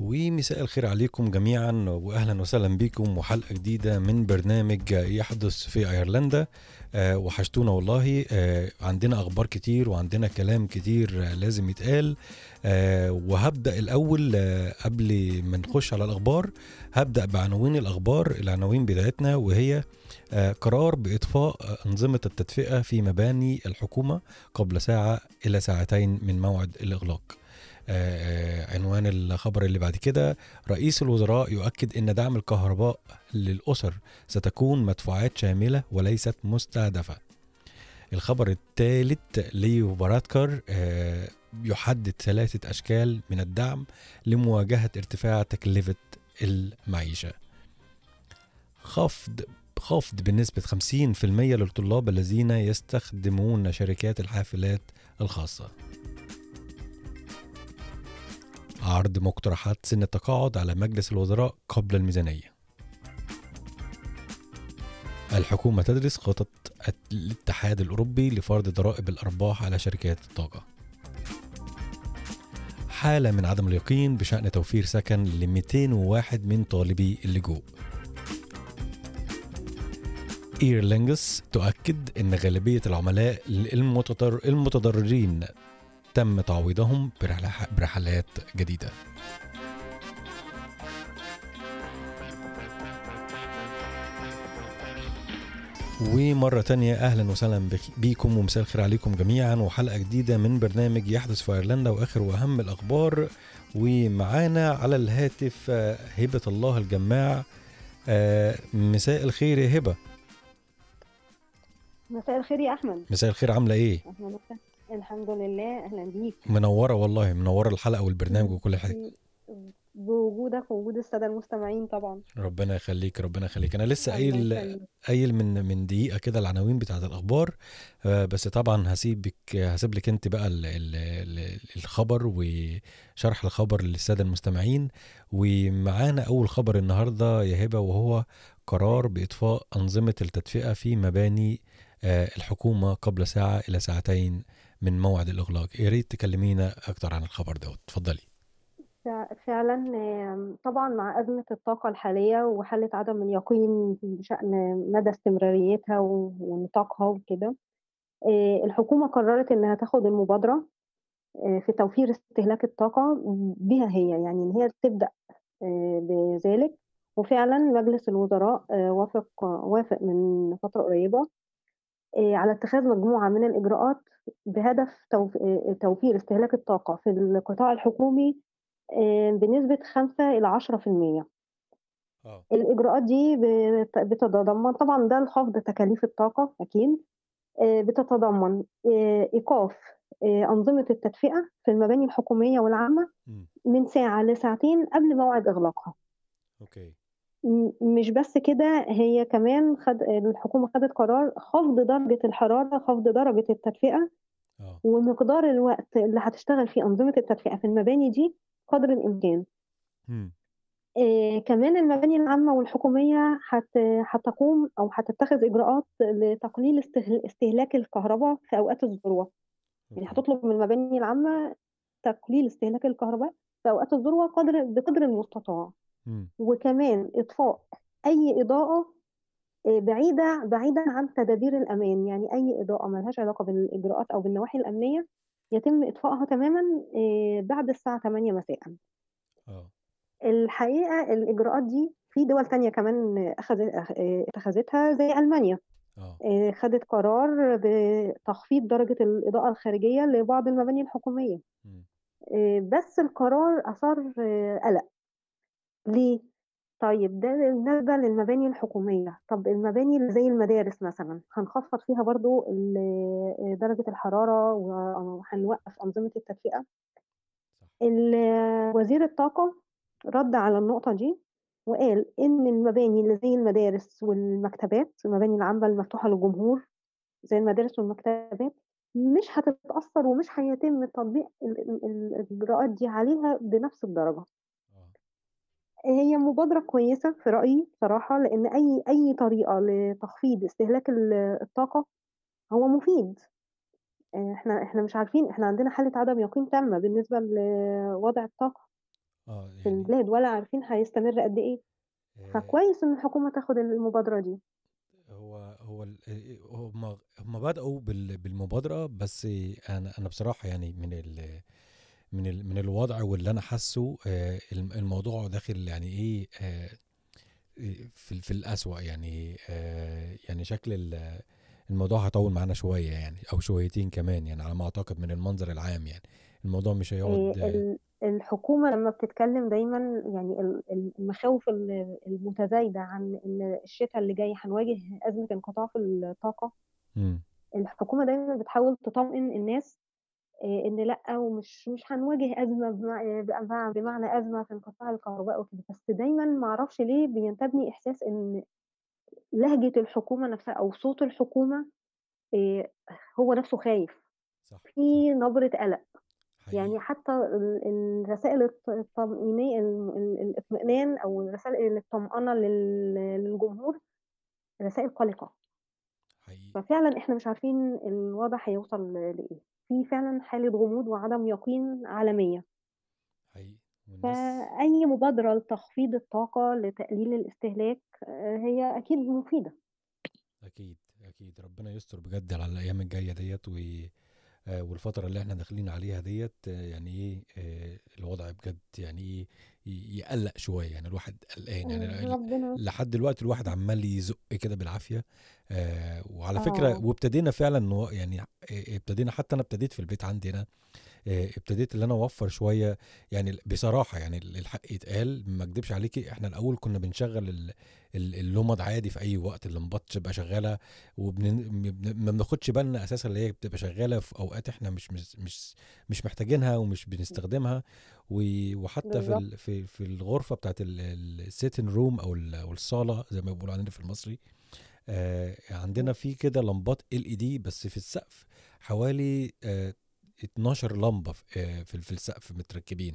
ومساء الخير عليكم جميعا واهلا وسهلا بكم وحلقه جديده من برنامج يحدث في ايرلندا أه وحشتونا والله أه عندنا اخبار كتير وعندنا كلام كتير لازم يتقال أه وهبدا الاول آه، قبل ما نخش على الاخبار هبدا بعناوين الاخبار العناوين بتاعتنا وهي آه، قرار باطفاء انظمه التدفئه في مباني الحكومه قبل ساعه الى ساعتين من موعد الاغلاق آه، آه، عنوان الخبر اللي بعد كده رئيس الوزراء يؤكد ان دعم الكهرباء للاسر ستكون مدفوعات شامله وليست مستهدفه الخبر الثالث ليو باراتكر آه، يحدد ثلاثه اشكال من الدعم لمواجهه ارتفاع تكلفه المعيشه خفض خفض بنسبة 50% للطلاب الذين يستخدمون شركات الحافلات الخاصة عرض مقترحات سن التقاعد على مجلس الوزراء قبل الميزانية الحكومة تدرس خطط الاتحاد الأوروبي لفرض ضرائب الأرباح على شركات الطاقة حالة من عدم اليقين بشأن توفير سكن ل 201 من طالبي اللجوء إيرلينجس تؤكد أن غالبية العملاء المتضررين تم تعويضهم برحلات جديده ومرة تانية أهلا وسهلا بيكم ومساء الخير عليكم جميعا وحلقة جديدة من برنامج يحدث في أيرلندا وآخر وأهم الأخبار ومعانا على الهاتف آه، هبة الله الجماع آه، مساء الخير يا هبة مساء الخير يا أحمد مساء الخير عاملة إيه؟ أهلا الحمد لله اهلا بيك منوره والله منوره الحلقه والبرنامج وكل حاجه بوجودك ووجود الساده المستمعين طبعا ربنا يخليك ربنا يخليك انا لسه قايل قايل من من دقيقه كده العناوين بتاعت الاخبار آه، بس طبعا هسيبك هسيب لك انت بقى الـ الـ الخبر وشرح الخبر للساده المستمعين ومعانا اول خبر النهارده يا هبه وهو قرار باطفاء انظمه التدفئه في مباني آه، الحكومه قبل ساعه الى ساعتين من موعد الإغلاق يا ريت تكلمينا أكتر عن الخبر دوت تفضلي فعلا طبعا مع أزمة الطاقة الحالية وحالة عدم اليقين بشأن مدى استمراريتها ونطاقها وكده آه، الحكومة قررت إنها تاخد المبادرة آه، في توفير استهلاك الطاقة بها هي يعني إن هي تبدأ آه، بذلك وفعلا مجلس الوزراء وافق وافق من فترة قريبة على اتخاذ مجموعة من الإجراءات بهدف توفير استهلاك الطاقة في القطاع الحكومي آه، بنسبة 5 إلى 10%. أوه. آه. الإجراءات دي بتتضمن طبعا ده لخفض تكاليف الطاقة أكيد آه، بتتضمن إيقاف أنظمة التدفئة في المباني الحكومية والعامة من ساعة لساعتين قبل موعد إغلاقها. أوكي. مش بس كده هي كمان خد الحكومة خدت قرار خفض درجة الحرارة خفض درجة التدفئة آه. ومقدار الوقت اللي هتشتغل فيه أنظمة التدفئة في المباني دي قدر الإمكان آه كمان المباني العامة والحكومية هت... هتقوم أو هتتخذ إجراءات لتقليل استهلاك الكهرباء في أوقات الذروة يعني هتطلب من المباني العامة تقليل استهلاك الكهرباء في أوقات الذروة قدر بقدر المستطاع وكمان اطفاء اي اضاءه آه، بعيده بعيدا عن تدابير الامان يعني اي اضاءه ملهاش علاقه بالاجراءات او بالنواحي الامنيه يتم اطفائها تماما آه، بعد الساعه 8 مساء أوه. الحقيقه الاجراءات دي في دول تانية كمان أخذت آه، اتخذتها زي ألمانيا أوه. خدت قرار بتخفيض درجة الإضاءة الخارجية لبعض المباني الحكومية م. بس القرار أثار قلق ليه؟ طيب ده بالنسبة للمباني الحكومية، طب المباني اللي زي المدارس مثلًا هنخفض فيها برضه درجة الحرارة وهنوقف أنظمة التدفئة. وزير الطاقة رد على النقطة دي وقال إن المباني اللي زي المدارس والمكتبات، المباني العامة المفتوحة للجمهور زي المدارس والمكتبات مش هتتأثر ومش هيتم تطبيق الإجراءات دي عليها بنفس الدرجة. هي مبادرة كويسة في رأيي بصراحة، لإن أي أي طريقة لتخفيض استهلاك الطاقة هو مفيد. آه، إحنا إحنا مش عارفين إحنا عندنا حالة عدم يقين تامة بالنسبة لوضع الطاقة آه، في يعني البلاد ولا عارفين هيستمر قد إيه. آه، فكويس إن الحكومة تاخد المبادرة دي. هو هو هم هم بدأوا بالمبادرة، بس أنا أنا بصراحة يعني من ال من من الوضع واللي انا حاسه آه، الموضوع داخل يعني ايه آه، آه، في في الاسوأ يعني يعني شكل الموضوع هيطول معانا شويه يعني او شويتين كمان يعني على ما اعتقد من المنظر العام يعني الموضوع مش هيقعد إيه، الحكومة لما بتتكلم دايما يعني المخاوف المتزايدة عن إن الشتاء اللي جاي هنواجه أزمة انقطاع في الطاقة م. الحكومة دايما بتحاول تطمئن الناس آه، ان لا ومش مش هنواجه ازمه آه، بمعنى ازمه في انقطاع الكهرباء وكده بس دايما ما اعرفش ليه بينتابني احساس ان لهجه الحكومه نفسها او صوت الحكومه آه، هو نفسه خايف صح. في نبره قلق يعني حقيقي. يعني حتى الرسائل الطمئنيه الاطمئنان او الرسائل الطمأنة للجمهور رسائل قلقة حقيقي. ففعلا احنا مش عارفين الوضع هيوصل لإيه في فعلا حالة غموض وعدم يقين عالمية حقيقي فأي مبادرة لتخفيض الطاقة لتقليل الاستهلاك آه، هي أكيد مفيدة اكيد اكيد ربنا يستر بجد على الايام الجايه ديت و آه، والفتره اللي احنا داخلين عليها ديت آه، يعني ايه الوضع بجد يعني ايه يقلق شويه يعني الواحد قلقان يعني أيوة، ربنا. لحد دلوقتي الواحد عمال يزق كده بالعافيه آه وعلى آه. فكره وابتدينا فعلا يعني آه، ابتدينا حتى انا ابتديت في البيت عندي هنا آه، ابتديت اللي انا اوفر شويه يعني بصراحه يعني الحق يتقال ما اكدبش عليكي احنا الاول كنا بنشغل اللمض عادي في اي وقت اللمبات تبقى شغاله وما بناخدش بالنا اساسا اللي هي بتبقى شغاله في اوقات احنا مش مش مش, مش محتاجينها ومش بنستخدمها وحتى في في في الغرفه بتاعت السيتن روم او الصاله زي ما بيقولوا عندنا في المصري آه عندنا في كده لمبات ال اي دي بس في السقف حوالي آه 12 لمبه آه، في في السقف متركبين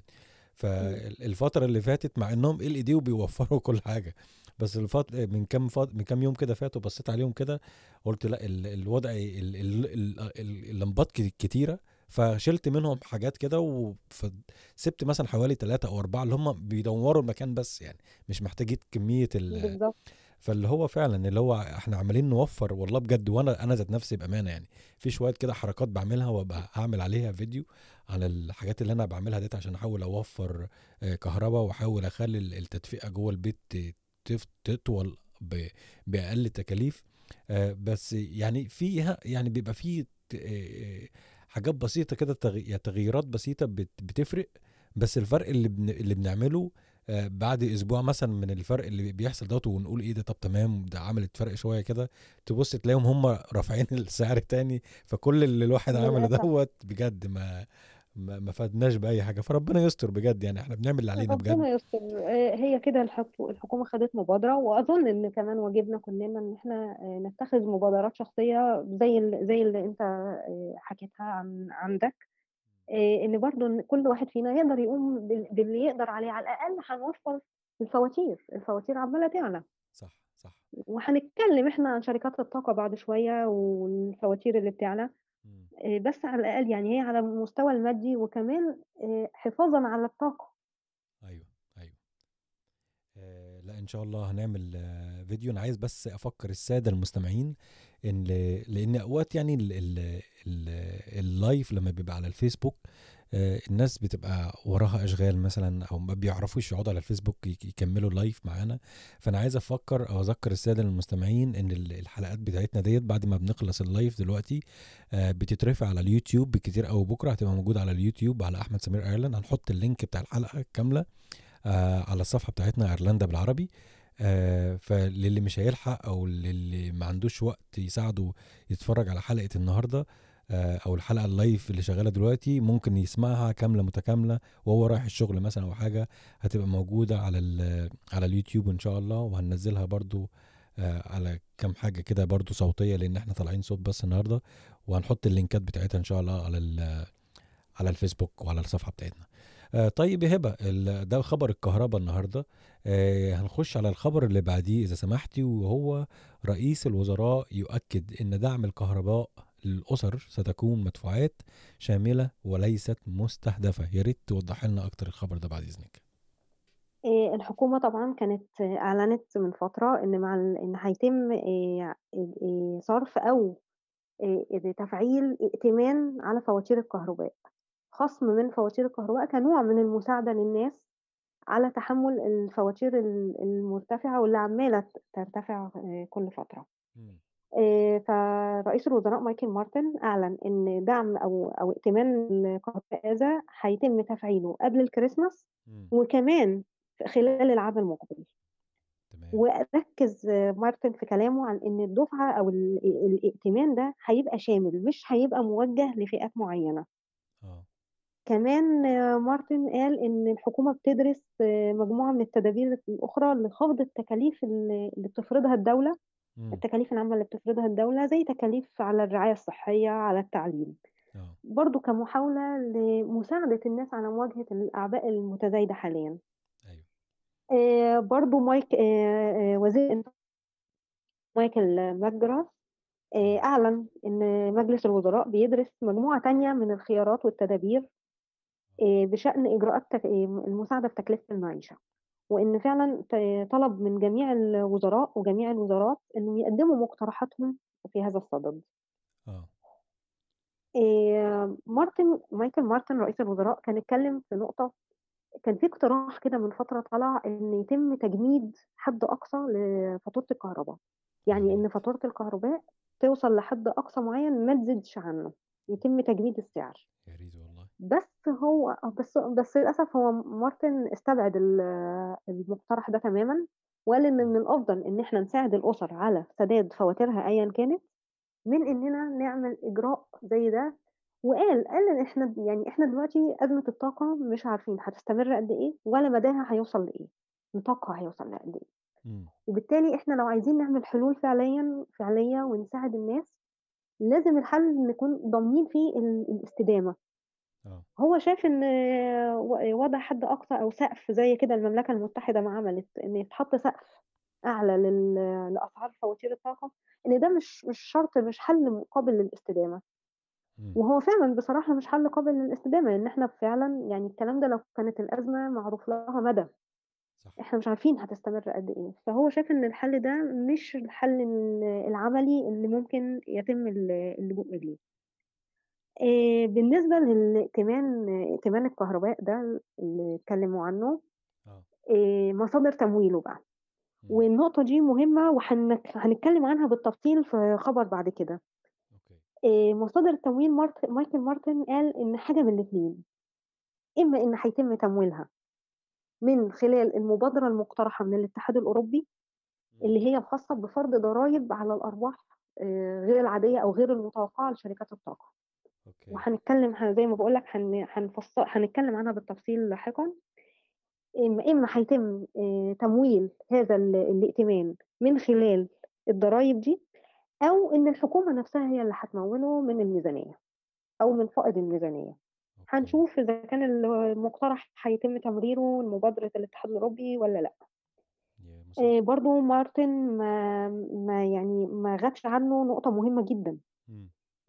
فالفتره اللي فاتت مع انهم ال اي دي وبيوفروا كل حاجه بس الفط... آه، من كام فط... من كم يوم كده فاتوا بصيت عليهم كده قلت لا ال... الوضع ال... ال... اللمبات كتيره فشلت منهم حاجات كده وسبت مثلا حوالي ثلاثة او اربعة اللي هم بيدوروا المكان بس يعني مش محتاجين كمية ال فاللي هو فعلا اللي هو احنا عمالين نوفر والله بجد وانا انا ذات نفسي بامانه يعني في شويه كده حركات بعملها وابقى اعمل عليها فيديو عن الحاجات اللي انا بعملها ديت عشان احاول اوفر آه، كهرباء واحاول اخلي التدفئه جوه البيت تطول باقل تكاليف آه، بس يعني فيها يعني بيبقى فيه حاجات بسيطه كده تغي... يعني تغييرات بسيطه بت... بتفرق بس الفرق اللي بن... اللي بنعمله آه بعد اسبوع مثلا من الفرق اللي بيحصل دوت ونقول ايه ده طب تمام ده عملت فرق شويه كده تبص تلاقيهم هم رافعين السعر تاني فكل اللي الواحد عمله دوت بجد ما ما فادناش باي حاجه فربنا يستر بجد يعني احنا بنعمل اللي علينا بجد ربنا يستر آه، هي كده الحكومه خدت مبادره واظن ان كمان واجبنا كلنا ان احنا آه، نتخذ مبادرات شخصيه زي زي اللي انت آه، حكيتها عن عندك ان برضو كل واحد فينا يقدر يقوم باللي يقدر عليه على الاقل هنوفر الفواتير الفواتير عماله تعلى صح صح وهنتكلم احنا عن شركات الطاقه بعد شويه والفواتير اللي بتعلى آه، بس على الأقل يعني هي على المستوى المادي وكمان آه، حفاظًا على الطاقة. أيوه، أيوه. آه لأ إن شاء الله هنعمل آه، فيديو، أنا عايز بس أفكّر السادة المستمعين إن لإن أوقات يعني اللايف لمّا بيبقى على الفيسبوك آه، الناس بتبقى وراها اشغال مثلا او ما بيعرفوش يقعدوا على الفيسبوك يكملوا لايف معانا فانا عايز افكر او اذكر الساده المستمعين ان الحلقات بتاعتنا ديت بعد ما بنخلص اللايف دلوقتي آه، بتترفع على اليوتيوب بكتير قوي بكره هتبقى موجوده على اليوتيوب على احمد سمير ايرلاند هنحط اللينك بتاع الحلقه الكامله آه، على الصفحه بتاعتنا ايرلندا بالعربي آه فللي مش هيلحق او للي ما عندوش وقت يساعده يتفرج على حلقه النهارده آه، او الحلقه اللايف اللي شغاله دلوقتي ممكن يسمعها كامله متكامله وهو رايح الشغل مثلا او حاجه هتبقى موجوده على على اليوتيوب ان شاء الله وهننزلها برضو آه، على كام حاجه كده برضو صوتيه لان احنا طالعين صوت بس النهارده وهنحط اللينكات بتاعتها ان شاء الله على على الفيسبوك وعلى الصفحه بتاعتنا آه، طيب يا هبه ده خبر الكهرباء النهارده هنخش على الخبر اللي بعديه اذا سمحتي وهو رئيس الوزراء يؤكد ان دعم الكهرباء الأسر ستكون مدفوعات شاملة وليست مستهدفة يا ريت توضح لنا أكتر الخبر ده بعد إذنك آه، الحكومة طبعا كانت أعلنت من فترة إن مع إن هيتم آه، آه، صرف أو إيه تفعيل ائتمان على فواتير الكهرباء خصم من فواتير الكهرباء كنوع من المساعدة للناس على تحمل الفواتير المرتفعة واللي عمالة ترتفع كل فترة آه، فرئيس الوزراء مايكل مارتن أعلن إن دعم أو أو ائتمان لقطاع غزة هيتم تفعيله قبل الكريسماس وكمان خلال العام المقبل. تمام. وركّز مارتن في كلامه عن إن الدفعة أو الائتمان ده هيبقى شامل، مش هيبقى موجّه لفئات معيّنة. آه. كمان مارتن قال إن الحكومة بتدرس مجموعة من التدابير الأخرى لخفض التكاليف اللي بتفرضها الدولة التكاليف العامة اللي بتفرضها الدولة، زي تكاليف على الرعاية الصحية، على التعليم. آه. برضه كمحاولة لمساعدة الناس على مواجهة الأعباء المتزايدة حاليًا. أيوه. آه، برضه مايك آه، آه، وزير مايكل ماجرا أعلن إن مجلس الوزراء بيدرس مجموعة تانية من الخيارات والتدابير بشأن إجراءات المساعدة في تكلفة المعيشة. وإن فعلًا طلب من جميع الوزراء وجميع الوزارات إنهم يقدموا مقترحاتهم في هذا الصدد. آه. آه. مارتن مايكل مارتن رئيس الوزراء كان اتكلم في نقطة كان في اقتراح كده من فترة طلع إن يتم تجميد حد أقصى لفاتورة الكهرباء. يعني إن فاتورة الكهرباء توصل لحد أقصى معين ما تزيدش عنه، يتم تجميد السعر. يا ريت بس هو آه، بس بس للأسف هو مارتن استبعد المقترح ده تمامًا، وقال إن من الأفضل إن إحنا نساعد الأسر على سداد فواتيرها أيًا كانت، من إننا نعمل إجراء زي ده، وقال قال إن إحنا يعني إحنا دلوقتي أزمة الطاقة مش عارفين هتستمر قد إيه ولا مداها هيوصل لإيه، نطاقها هيوصل لقد إيه. وبالتالي إحنا لو عايزين نعمل حلول فعليًا فعلية ونساعد الناس، لازم الحل نكون ضامنين فيه الاستدامة. آه. هو شاف ان وضع حد اقصى او سقف زي كده المملكه المتحده ما عملت ان يتحط سقف اعلى لاسعار فواتير الطاقه ان ده مش مش شرط مش حل قابل للاستدامه وهو فعلا بصراحه مش حل قابل للاستدامه ان احنا فعلا يعني الكلام ده لو كانت الازمه معروف لها مدى صح. احنا مش عارفين هتستمر قد ايه فهو شايف ان الحل ده مش الحل العملي اللي ممكن يتم اللجوء اليه آه، بالنسبة للائتمان ائتمان الكهرباء ده اللي اتكلموا عنه، آه. آه، مصادر تمويله بقى، والنقطة دي مهمة وهنتكلم عنها بالتفصيل في خبر بعد كده. مصادر التمويل مارت مايكل مارتن قال إن حاجة من الاثنين إما إن هيتم تمويلها من خلال المبادرة المقترحة من الاتحاد الأوروبي، اللي هي الخاصة بفرض ضرايب على الأرباح غير العادية أو غير المتوقعة لشركات الطاقة. اوكي وهنتكلم زي ما بقول لك هنفصل هنتكلم عنها بالتفصيل لاحقا إما إما إيه هيتم تمويل هذا الائتمان من خلال الضرايب دي أو إن الحكومة نفسها هي اللي هتموله من الميزانية أو من فائض الميزانية هنشوف إذا كان المقترح هيتم تمريره لمبادرة الاتحاد الأوروبي ولا لأ برضه برضو مارتن ما ما يعني ما غابش عنه نقطة مهمة جدا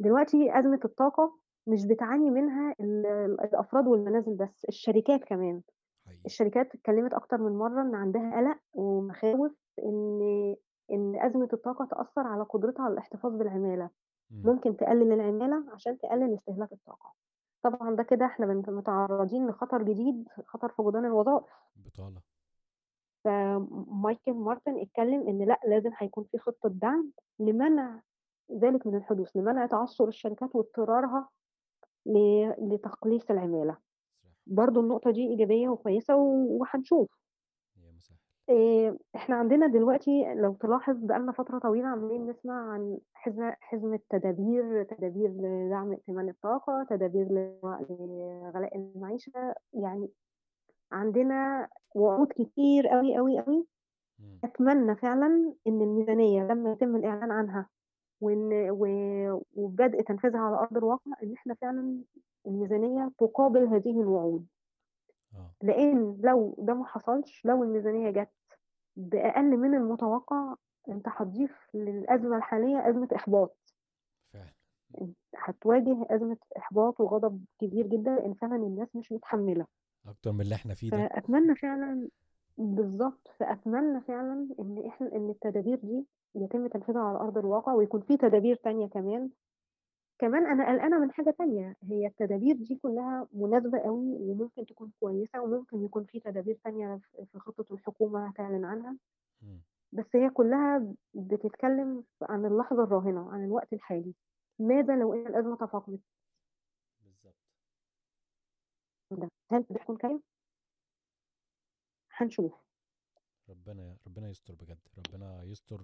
دلوقتي أزمة الطاقة مش بتعاني منها الأفراد والمنازل بس، الشركات كمان. حقيقي. الشركات اتكلمت أكتر من مرّة إن عندها قلق ومخاوف إن إن أزمة الطاقة تأثّر على قدرتها على الاحتفاظ بالعمالة، ممكن تقلل العمالة عشان تقلل استهلاك الطاقة. طبعًا ده كده إحنا متعرّضين لخطر جديد، خطر فقدان الوظائف. بطالة. فمايكل مارتن اتكلم إن لأ، لازم هيكون في خطة دعم لمنع ذلك من الحدوث لمنع تعثر الشركات واضطرارها لتقليص العمالة برضو النقطة دي إيجابية وكويسة وهنشوف يا إيه، احنا عندنا دلوقتي لو تلاحظ بقالنا فترة طويلة عاملين نسمع عن حزمة حزمة تدابير تدابير لدعم ائتمان الطاقة تدابير لغلاء المعيشة يعني عندنا وعود كتير قوي قوي قوي أتمنى فعلا إن الميزانية لما يتم الإعلان عنها وان وبدء تنفيذها على ارض الواقع ان احنا فعلا الميزانيه تقابل هذه الوعود آه. لان لو ده ما حصلش لو الميزانيه جت باقل من المتوقع انت هتضيف للازمه الحاليه ازمه احباط فعلا هتواجه ازمه احباط وغضب كبير جدا لان فعلا الناس مش متحمله اكتر من اللي احنا فيه ده فاتمنى فعلا بالظبط فاتمنى فعلا ان احنا ان التدابير دي يتم تنفيذها على أرض الواقع ويكون في تدابير تانية كمان كمان أنا قلقانة من حاجة تانية هي التدابير دي كلها مناسبة قوي وممكن تكون كويسة وممكن يكون في تدابير تانية في خطة الحكومة هتعلن عنها بس هي كلها بتتكلم عن اللحظة الراهنة عن الوقت الحالي ماذا لو إن الأزمة تفاقمت؟ ده هل بيحكم كيف هنشوف ربنا ربنا يستر بجد ربنا يستر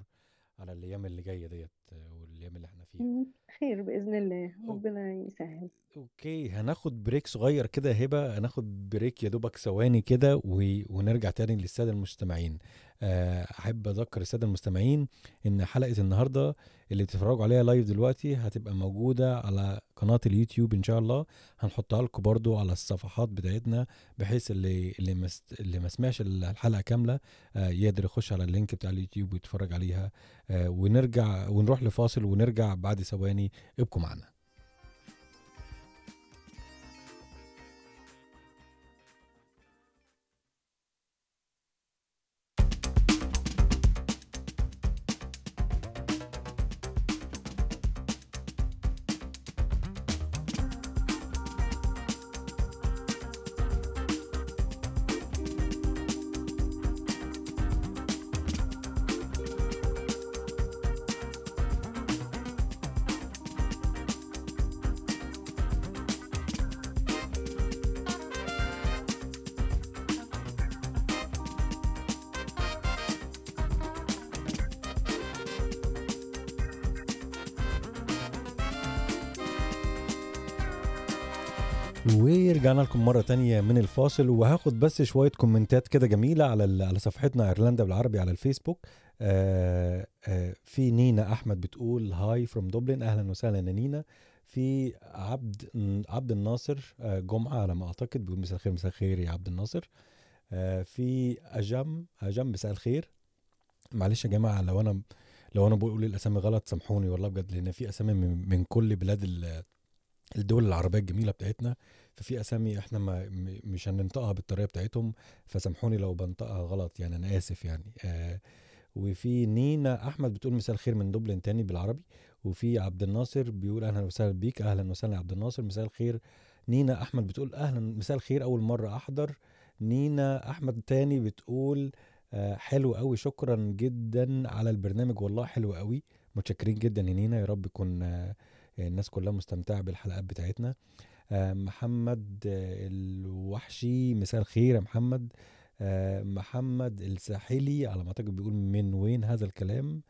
على الايام اللي جايه ديت والايام اللي احنا فيها خير باذن الله ربنا يسهل اوكي هناخد بريك صغير كده هبه هناخد بريك يا دوبك ثواني كده و... ونرجع تاني للساده المستمعين آه، احب اذكر الساده المستمعين ان حلقه النهارده اللي بتتفرجوا عليها لايف دلوقتي هتبقى موجوده على قناه اليوتيوب ان شاء الله هنحطها لكم برضو على الصفحات بتاعتنا بحيث اللي اللي ما اللي ما سمعش الحلقه كامله آه، يقدر يخش على اللينك بتاع اليوتيوب ويتفرج عليها آه، ونرجع ونروح لفاصل ونرجع بعد ثواني ابقوا معنا معاكم مره تانية من الفاصل وهاخد بس شويه كومنتات كده جميله على على صفحتنا ايرلندا بالعربي على الفيسبوك آآ آه، آآ آه، في نينا احمد بتقول هاي فروم دوبلن اهلا وسهلا يا نينا في عبد عبد الناصر آه، جمعه على ما اعتقد بيقول مساء الخير مساء الخير يا عبد الناصر في اجم اجم مساء الخير معلش يا جماعه لو انا لو انا بقول الاسامي غلط سامحوني والله بجد لان في اسامي من كل بلاد الدول العربيه الجميله بتاعتنا ففي اسامي احنا ما مش هننطقها بالطريقه بتاعتهم فسامحوني لو بنطقها غلط يعني انا اسف يعني آه وفي نينا احمد بتقول مساء الخير من دبلن تاني بالعربي وفي عبد الناصر بيقول اهلا وسهلا بيك اهلا وسهلا يا عبد الناصر مساء الخير نينا احمد بتقول اهلا مساء الخير اول مره احضر نينا احمد تاني بتقول آه حلو قوي شكرا جدا على البرنامج والله حلو قوي متشكرين جدا يا نينا يا رب يكون آه الناس كلها مستمتعه بالحلقات بتاعتنا آه، محمد الوحشي مساء الخير يا محمد آه، محمد الساحلي على ما اعتقد بيقول من وين هذا الكلام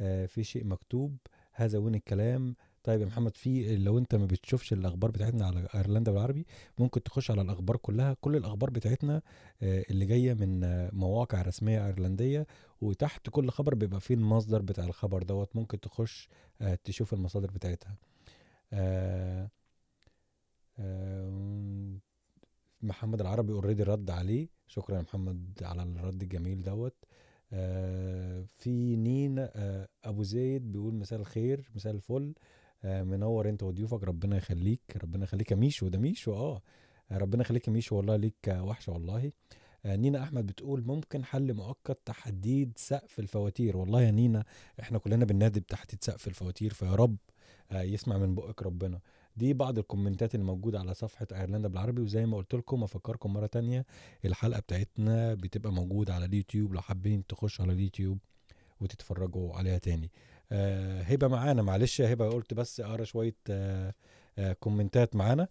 آه، في شيء مكتوب هذا وين الكلام طيب يا محمد في لو انت ما بتشوفش الاخبار بتاعتنا على ايرلندا بالعربي ممكن تخش على الاخبار كلها كل الاخبار بتاعتنا اللي جايه من مواقع رسميه ايرلنديه وتحت كل خبر بيبقى فيه المصدر بتاع الخبر دوت ممكن تخش تشوف المصادر بتاعتها آه، محمد العربي اوريدي رد عليه شكرا يا محمد على الرد الجميل دوت آه، في نينا آه، ابو زيد بيقول مساء الخير مساء الفل منور انت وضيوفك ربنا يخليك ربنا يخليك يا ميشو ده ميشو اه ربنا يخليك يا ميشو والله ليك وحشه والله نينا احمد بتقول ممكن حل مؤقت تحديد سقف الفواتير والله يا نينا احنا كلنا بننادي بتحديد سقف الفواتير فيا رب يسمع من بقك ربنا دي بعض الكومنتات الموجوده على صفحه ايرلندا بالعربي وزي ما قلت لكم افكركم مره تانية الحلقه بتاعتنا بتبقى موجوده على اليوتيوب لو حابين تخشوا على اليوتيوب وتتفرجوا عليها تاني آه هبه معانا معلش يا هبه قلت بس اقرا شويه آه آه كومنتات معانا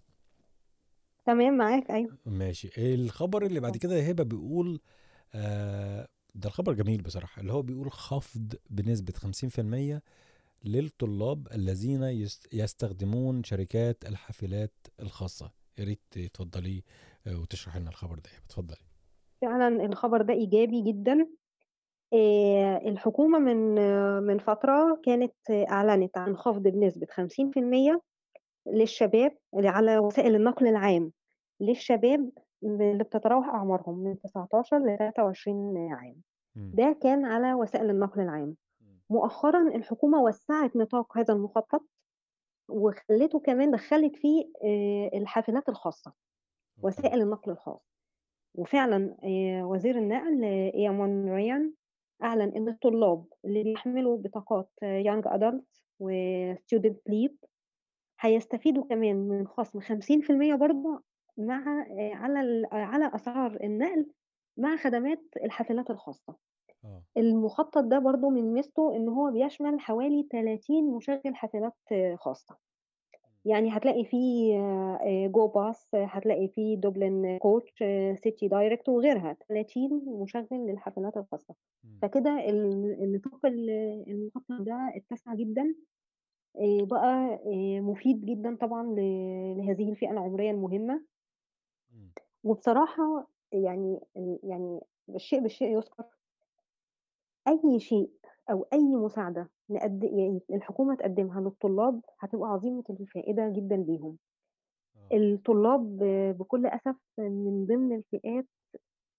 تمام معاك ايوه ماشي الخبر اللي بعد كده يا هبه بيقول آه ده الخبر جميل بصراحه اللي هو بيقول خفض بنسبه 50% للطلاب الذين يستخدمون شركات الحافلات الخاصة يا ريت تفضلي آه، وتشرحي لنا الخبر ده اتفضلي فعلا الخبر ده إيجابي جدا آه، الحكومة من من فترة كانت أعلنت عن خفض بنسبة 50% للشباب على وسائل النقل العام للشباب اللي بتتراوح أعمارهم من 19 ل 23 عام ده كان على وسائل النقل العام مؤخرا الحكومة وسعت نطاق هذا المخطط وخلته كمان دخلت فيه آه، الحافلات الخاصة وسائل النقل الخاص وفعلا آه، وزير النقل آه، إيامون ريان أعلن إن الطلاب اللي بيحملوا بطاقات يانج أدلت وستودنت ليب هيستفيدوا كمان من خصم 50% برضه مع على على أسعار النقل مع خدمات الحافلات الخاصة آه. المخطط ده برضه من ميزته إن هو بيشمل حوالي 30 مشغل حفلات خاصة. يعني هتلاقي فيه آه، آه، جو باس هتلاقي فيه دوبلن كوتش سيتي دايركت وغيرها 30 مشغل للحفلات الخاصة فكده النطاق المخطط ده اتسع جدا بقى مفيد جدا طبعا لهذه الفئة العمرية المهمة وبصراحة يعني يعني بالشيء بالشيء يذكر أي شيء أو أي مساعدة نقد يعني الحكومة تقدمها للطلاب هتبقى عظيمة الفائدة جدًا ليهم. آه. الطلاب بكل أسف من ضمن الفئات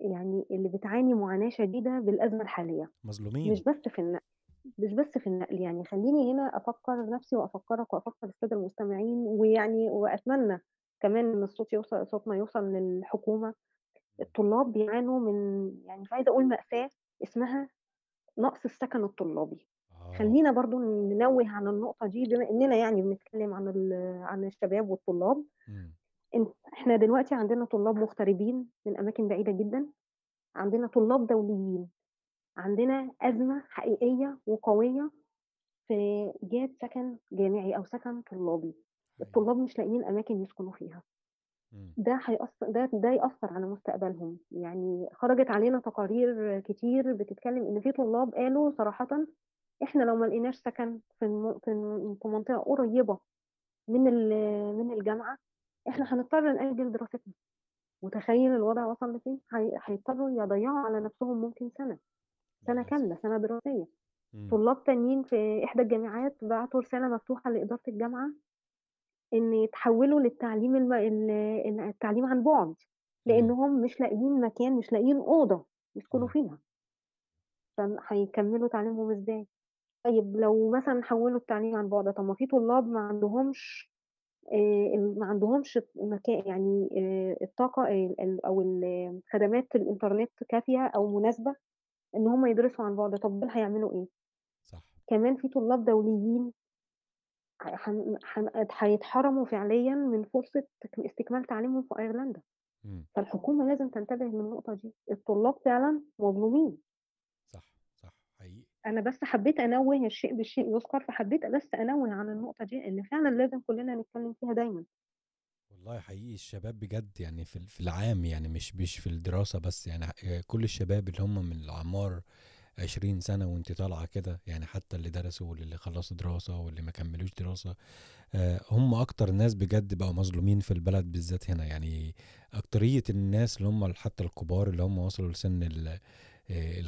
يعني اللي بتعاني معاناة شديدة بالأزمة الحالية، مظلومين. مش بس في النقل مش بس في النقل يعني خلّيني هنا أفكّر نفسي وأفكّرك وأفكّر السادة المستمعين ويعني وأتمنى كمان إن الصوت يوصل صوتنا يوصل للحكومة. الطلاب بيعانوا من يعني مش عايزة أقول مأساة اسمها نقص السكن الطلابي آه. خلينا برضو ننوه عن النقطة دي بما إننا يعني بنتكلم عن عن الشباب والطلاب إمم. إن إحنا دلوقتي عندنا طلاب مغتربين من أماكن بعيدة جدا عندنا طلاب دوليين عندنا أزمة حقيقية وقوية في إيجاد سكن جامعي أو سكن طلابي الطلاب مش لاقيين أماكن يسكنوا فيها ده هيأثر ده ده يأثر على مستقبلهم يعني خرجت علينا تقارير كتير بتتكلم ان في طلاب قالوا صراحة احنا لو ما لقيناش سكن في الم... في, الم... في منطقة قريبة من ال... من الجامعة احنا هنضطر نأجل دراستنا وتخيل الوضع وصل لفين هيضطروا حي... يضيعوا على نفسهم ممكن سنة سنة كاملة سنة دراسية طلاب تانيين في إحدى الجامعات بعتوا رسالة مفتوحة لإدارة الجامعة إن يتحولوا للتعليم الم التعليم عن بُعد، إمم. لأنهم مش لاقيين مكان، مش لاقيين أوضة يسكنوا إمم. فيها. فهيكملوا هيكمّلوا تعليمهم إزاي؟ طيب لو مثلًا حوّلوا التعليم عن بُعد، طب ما في طلاب ما عندهمش ما عندهمش مكان يعني الطاقة أو الخدمات خدمات الإنترنت كافية أو مناسبة إن هم يدرسوا عن بُعد، طب دول هيعملوا إيه؟ صح. كمان في طلاب دوليين هيتحرموا فعليا من فرصة استكمال تعليمهم في أيرلندا إمم. فالحكومة لازم تنتبه من النقطة دي الطلاب فعلا مظلومين صح صح حقيقي أنا بس حبيت أنوه الشيء بالشيء يذكر فحبيت بس أنوه عن النقطة دي إن فعلا لازم كلنا نتكلم فيها دايما والله حقيقي الشباب بجد يعني في في العام يعني مش مش في الدراسة بس يعني كل الشباب اللي هم من الأعمار 20 سنه وانت طالعه كده يعني حتى اللي درسوا واللي خلصوا دراسه واللي ما كملوش دراسه آه، هم اكتر ناس بجد بقوا مظلومين في البلد بالذات هنا يعني اكتريه الناس اللي هم حتى الكبار اللي هم وصلوا لسن ال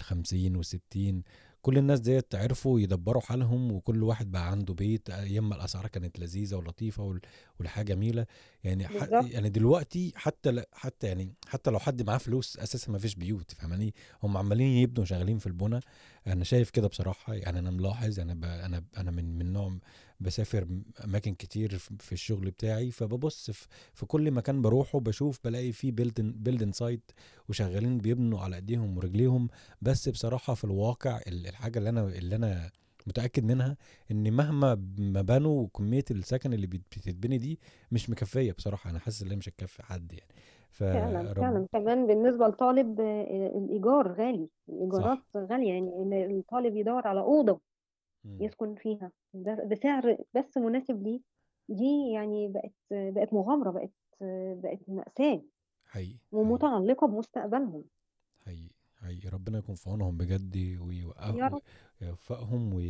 50 آه، 60 كل الناس ديت عرفوا يدبروا حالهم وكل واحد بقى عنده بيت يما الاسعار كانت لذيذه ولطيفه والحاجه جميله يعني ح... يعني دلوقتي حتى ل... حتى يعني حتى لو حد معاه فلوس اساسا ما فيش بيوت فاهماني هم عمالين يبنوا شغالين في البنا انا شايف كده بصراحه يعني انا ملاحظ انا ب... انا انا من من نوع بسافر اماكن كتير في الشغل بتاعي فببص في, في كل مكان بروحه بشوف بلاقي فيه بيلدن بيلدن سايت وشغالين بيبنوا على ايديهم ورجليهم بس بصراحه في الواقع الحاجه اللي انا اللي انا متاكد منها ان مهما ما بنوا كميه السكن اللي بتتبني دي مش مكفيه بصراحه انا حاسس ان هي مش هتكفي حد يعني فعلا رب... فعلا كمان بالنسبه لطالب آه، الايجار غالي الايجارات صح. غاليه يعني ان الطالب يدور على اوضه يسكن فيها بسعر بس مناسب ليه دي يعني بقت بقت مغامره بقت بقت ماساه حقيقي ومتعلقه بمستقبلهم حقيقي حقيقي ربنا يكون في عونهم بجد ويوفقهم و...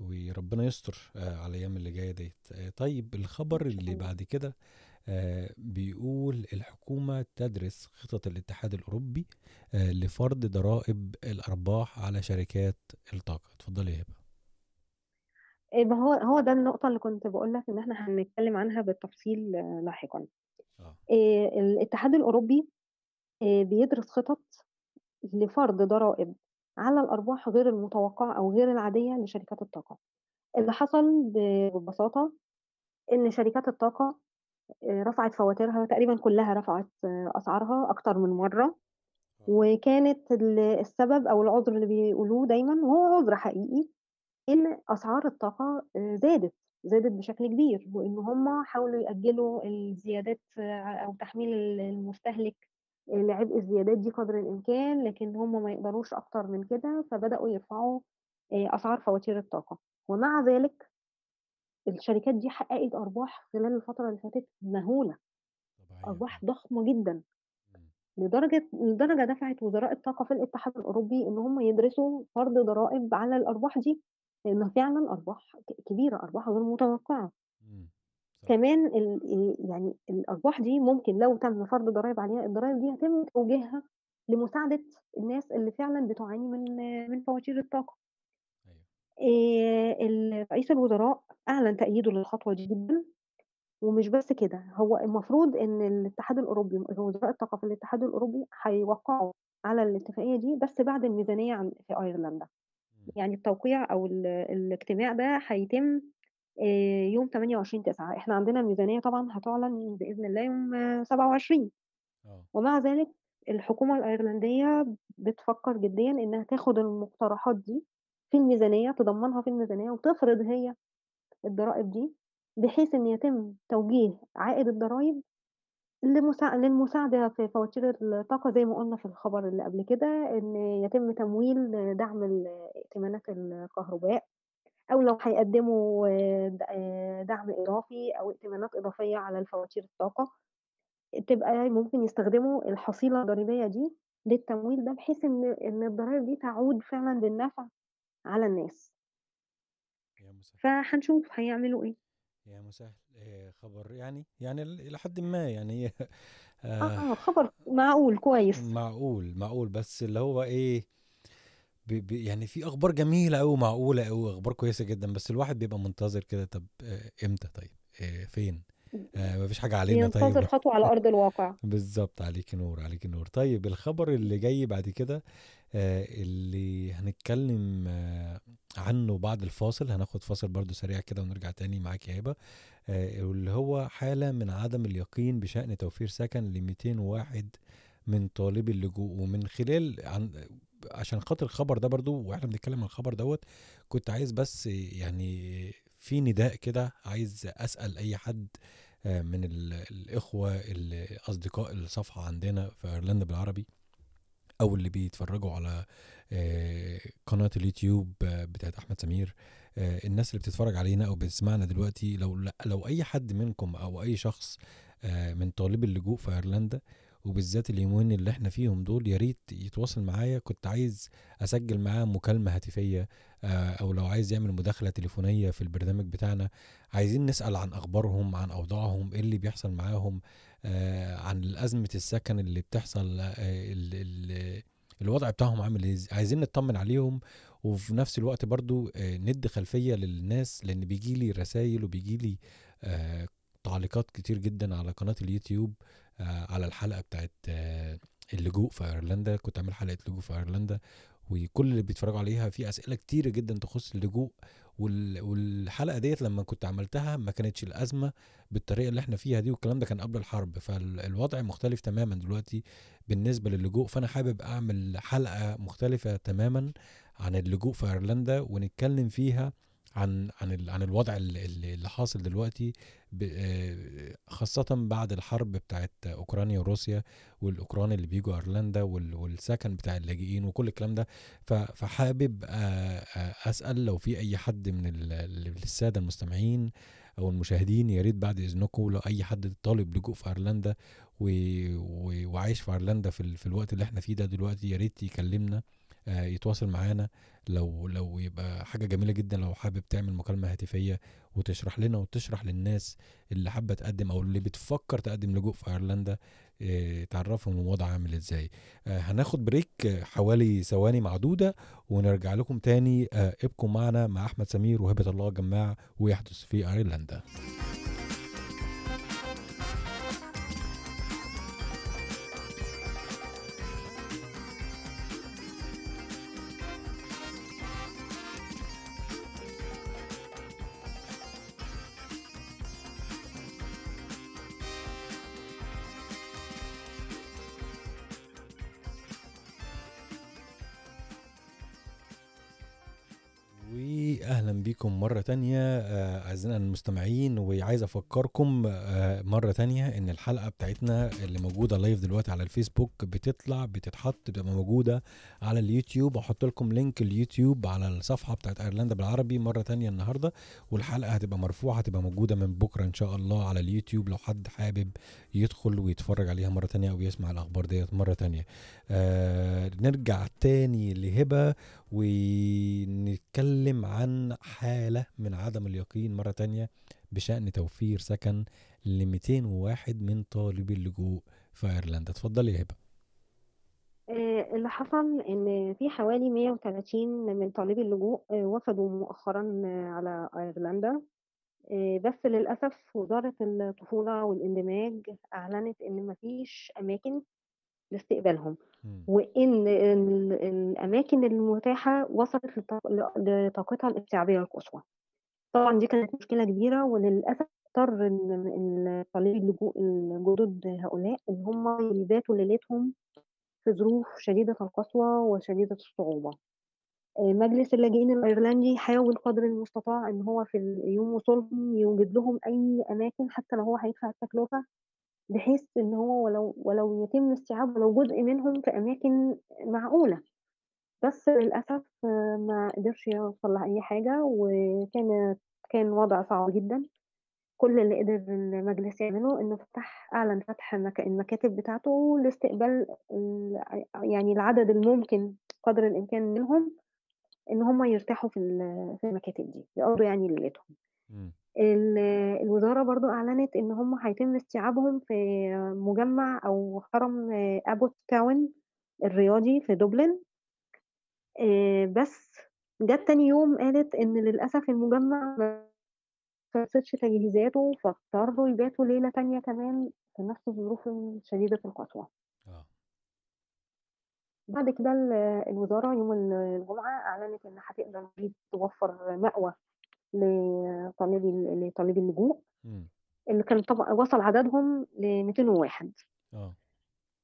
وربنا يستر آه، على الايام اللي جايه ديت آه، طيب الخبر اللي بعد كده آه، بيقول الحكومه تدرس خطط الاتحاد الاوروبي لفرض ضرائب الارباح على شركات الطاقه اتفضلي يا هبه ما هو هو ده النقطة اللي كنت بقول لك إن إحنا هنتكلم عنها بالتفصيل لاحقا اه الاتحاد الأوروبي بيدرس خطط لفرض ضرائب على الأرباح غير المتوقعة أو غير العادية لشركات الطاقة اللي حصل ببساطة إن شركات الطاقة آه، رفعت فواتيرها تقريبا كلها رفعت آه، أسعارها أكتر من مرة آه. وكانت السبب أو العذر اللي بيقولوه دايما وهو عذر حقيقي إن أسعار الطاقة زادت زادت بشكل كبير وإن هم حاولوا يأجلوا الزيادات أو تحميل المستهلك لعبء الزيادات دي قدر الإمكان لكن هم ما يقدروش أكتر من كده فبدأوا يرفعوا آه، أسعار فواتير الطاقة ومع ذلك الشركات دي حققت أرباح خلال الفترة اللي فاتت مهولة أرباح ضخمة جدا لدرجة لدرجة دفعت وزراء الطاقة في الاتحاد الأوروبي إن هم يدرسوا فرض ضرائب على الأرباح دي لأنها فعلا أرباح كبيرة أرباح غير متوقعة. كمان الـ يعني الأرباح دي ممكن لو تم فرض ضرايب عليها، الضرايب دي هيتم توجيهها لمساعدة الناس اللي فعلًا بتعاني من من فواتير الطاقة. أيوه. رئيس الوزراء أعلن تأييده للخطوة دي جدًا، ومش بس كده، هو المفروض إن الاتحاد الأوروبي وزراء الطاقة في الاتحاد الأوروبي هيوقعوا على الاتفاقية دي بس بعد الميزانية في أيرلندا. يعني التوقيع أو الاجتماع ده هيتم آه، يوم 28 9 احنا عندنا ميزانيه طبعا هتعلن باذن الله يوم 27 آه. ومع ذلك الحكومه الايرلنديه بتفكر جديا انها تاخد المقترحات دي في الميزانيه تضمنها في الميزانيه وتفرض هي الضرائب دي بحيث ان يتم توجيه عائد الضرائب للمساعده في فواتير الطاقه زي ما قلنا في الخبر اللي قبل كده ان يتم تمويل دعم ائتمانات الكهرباء او لو هيقدموا دعم اضافي او ائتمانات اضافيه على الفواتير الطاقه تبقى ممكن يستخدموا الحصيله الضريبيه دي للتمويل ده بحيث ان ان الضرائب دي تعود فعلا بالنفع على الناس يا فهنشوف هيعملوا ايه يا مسهل خبر يعني يعني الى حد ما يعني آه, اه خبر معقول كويس معقول معقول بس اللي هو ايه يعني في اخبار جميله قوي معقوله قوي اخبار كويسه جدا بس الواحد بيبقى منتظر كده طب آه، امتى طيب آه، فين آه مفيش حاجه علينا طيب ينتظر خطوه على ارض الواقع بالظبط عليك نور عليك نور طيب الخبر اللي جاي بعد كده آه اللي هنتكلم آه عنه بعد الفاصل هناخد فاصل برضو سريع كده ونرجع تاني معاك يا هبه آه، واللي هو حاله من عدم اليقين بشان توفير سكن ل 201 من طالبي اللجوء ومن خلال عن عشان خاطر الخبر ده برضو واحنا بنتكلم عن الخبر دوت كنت عايز بس يعني في نداء كده عايز اسال اي حد آه، من الاخوه الاصدقاء الصفحه عندنا في ايرلندا بالعربي او اللي بيتفرجوا على آه، قناه اليوتيوب آه، بتاعت احمد سمير الناس اللي بتتفرج علينا او بتسمعنا دلوقتي لو لو اي حد منكم او اي شخص من طالب اللجوء في ايرلندا وبالذات اليومين اللي احنا فيهم دول يا ريت يتواصل معايا كنت عايز اسجل معاه مكالمه هاتفيه آه، او لو عايز يعمل مداخله تليفونيه في البرنامج بتاعنا عايزين نسال عن اخبارهم عن اوضاعهم ايه اللي بيحصل معاهم آه، عن ازمه السكن اللي بتحصل آه، الوضع بتاعهم عامل ايه عايزين نطمن عليهم وفي نفس الوقت برضو ندي خلفيه للناس لان بيجي لي رسائل وبيجي لي تعليقات كتير جدا على قناه اليوتيوب آه، على الحلقه بتاعت آه، اللجوء في ايرلندا كنت عامل حلقه لجوء في ايرلندا وكل اللي بيتفرجوا عليها في اسئله كتيره جدا تخص اللجوء والحلقه ديت لما كنت عملتها ما كانتش الازمه بالطريقه اللي احنا فيها دي والكلام ده كان قبل الحرب فالوضع مختلف تماما دلوقتي بالنسبه للجوء فانا حابب اعمل حلقه مختلفه تماما عن اللجوء في ايرلندا ونتكلم فيها عن عن عن الوضع اللي, اللي حاصل دلوقتي آه، خاصة بعد الحرب بتاعت أوكرانيا وروسيا والأوكران اللي بيجوا أيرلندا والسكن بتاع اللاجئين وكل الكلام ده فحابب آه، آه، أسأل لو في أي حد من السادة المستمعين أو المشاهدين يا ريت بعد إذنكم لو أي حد طالب لجوء في أيرلندا وعايش في أيرلندا في الوقت اللي احنا فيه ده دلوقتي يا ريت يكلمنا يتواصل معانا لو لو يبقى حاجه جميله جدا لو حابب تعمل مكالمه هاتفيه وتشرح لنا وتشرح للناس اللي حابه تقدم او اللي بتفكر تقدم لجوء في ايرلندا آه، تعرفهم الوضع عامل ازاي آه، هناخد بريك حوالي ثواني معدوده ونرجع لكم تاني آه، ابقوا معنا مع احمد سمير وهبه الله جماعه ويحدث في ايرلندا اهلا بيكم مره تانية آه، اعزائنا المستمعين وعايز افكركم آه، مره تانية ان الحلقه بتاعتنا اللي موجوده لايف دلوقتي على الفيسبوك بتطلع بتتحط بتبقى موجوده على اليوتيوب هحط لكم لينك اليوتيوب على الصفحه بتاعت ايرلندا بالعربي مره تانية النهارده والحلقه هتبقى مرفوعه هتبقى موجوده من بكره ان شاء الله على اليوتيوب لو حد حابب يدخل ويتفرج عليها مره تانية او يسمع الاخبار ديت مره تانية آه، نرجع تاني لهبه ونتكلم عن حالة من عدم اليقين مرة تانية بشأن توفير سكن ل 201 من طالبي اللجوء في أيرلندا اتفضل يا هبة آه، اللي حصل إن في حوالي 130 من طالبي اللجوء آه، وفدوا مؤخرا على أيرلندا آه، بس للأسف وزارة الطفولة والاندماج أعلنت إن مفيش أماكن لاستقبالهم وان الاماكن المتاحه وصلت لطاقتها الاستيعابيه القصوى طبعا دي كانت مشكله كبيره وللاسف اضطر طالبي اللجوء الجدد هؤلاء ان هم يباتوا ليلتهم في ظروف شديده القسوه وشديده الصعوبه آه، مجلس اللاجئين الايرلندي حاول قدر المستطاع ان هو في يوم وصولهم يوجد لهم اي اماكن حتى لو هو هيدفع التكلفه بحيث إن هو ولو ولو يتم استيعاب ولو جزء منهم في أماكن معقولة. بس للأسف ما قدرش يوصل لأي حاجة وكانت كان وضع صعب جدًا. كل اللي قدر المجلس يعمله إنه فتح أعلن فتح المكاتب بتاعته لاستقبال يعني العدد الممكن قدر الإمكان منهم، إن هم يرتاحوا في المكاتب دي، يقضّوا يعني ليلتهم. الوزارة برضو أعلنت إن هم هيتم استيعابهم في مجمع أو حرم أبوت تاون الرياضي في دبلن آه، بس جت تاني يوم قالت إن للأسف المجمع خلصتش تجهيزاته فاضطروا يباتوا ليلة تانية كمان في نفس الظروف الشديدة القسوة آه. بعد كده الوزارة يوم الجمعة أعلنت إن هتقدر توفر مأوى لطالبي لطالبي اللجوء اللي كان طبق وصل عددهم ل 201 اه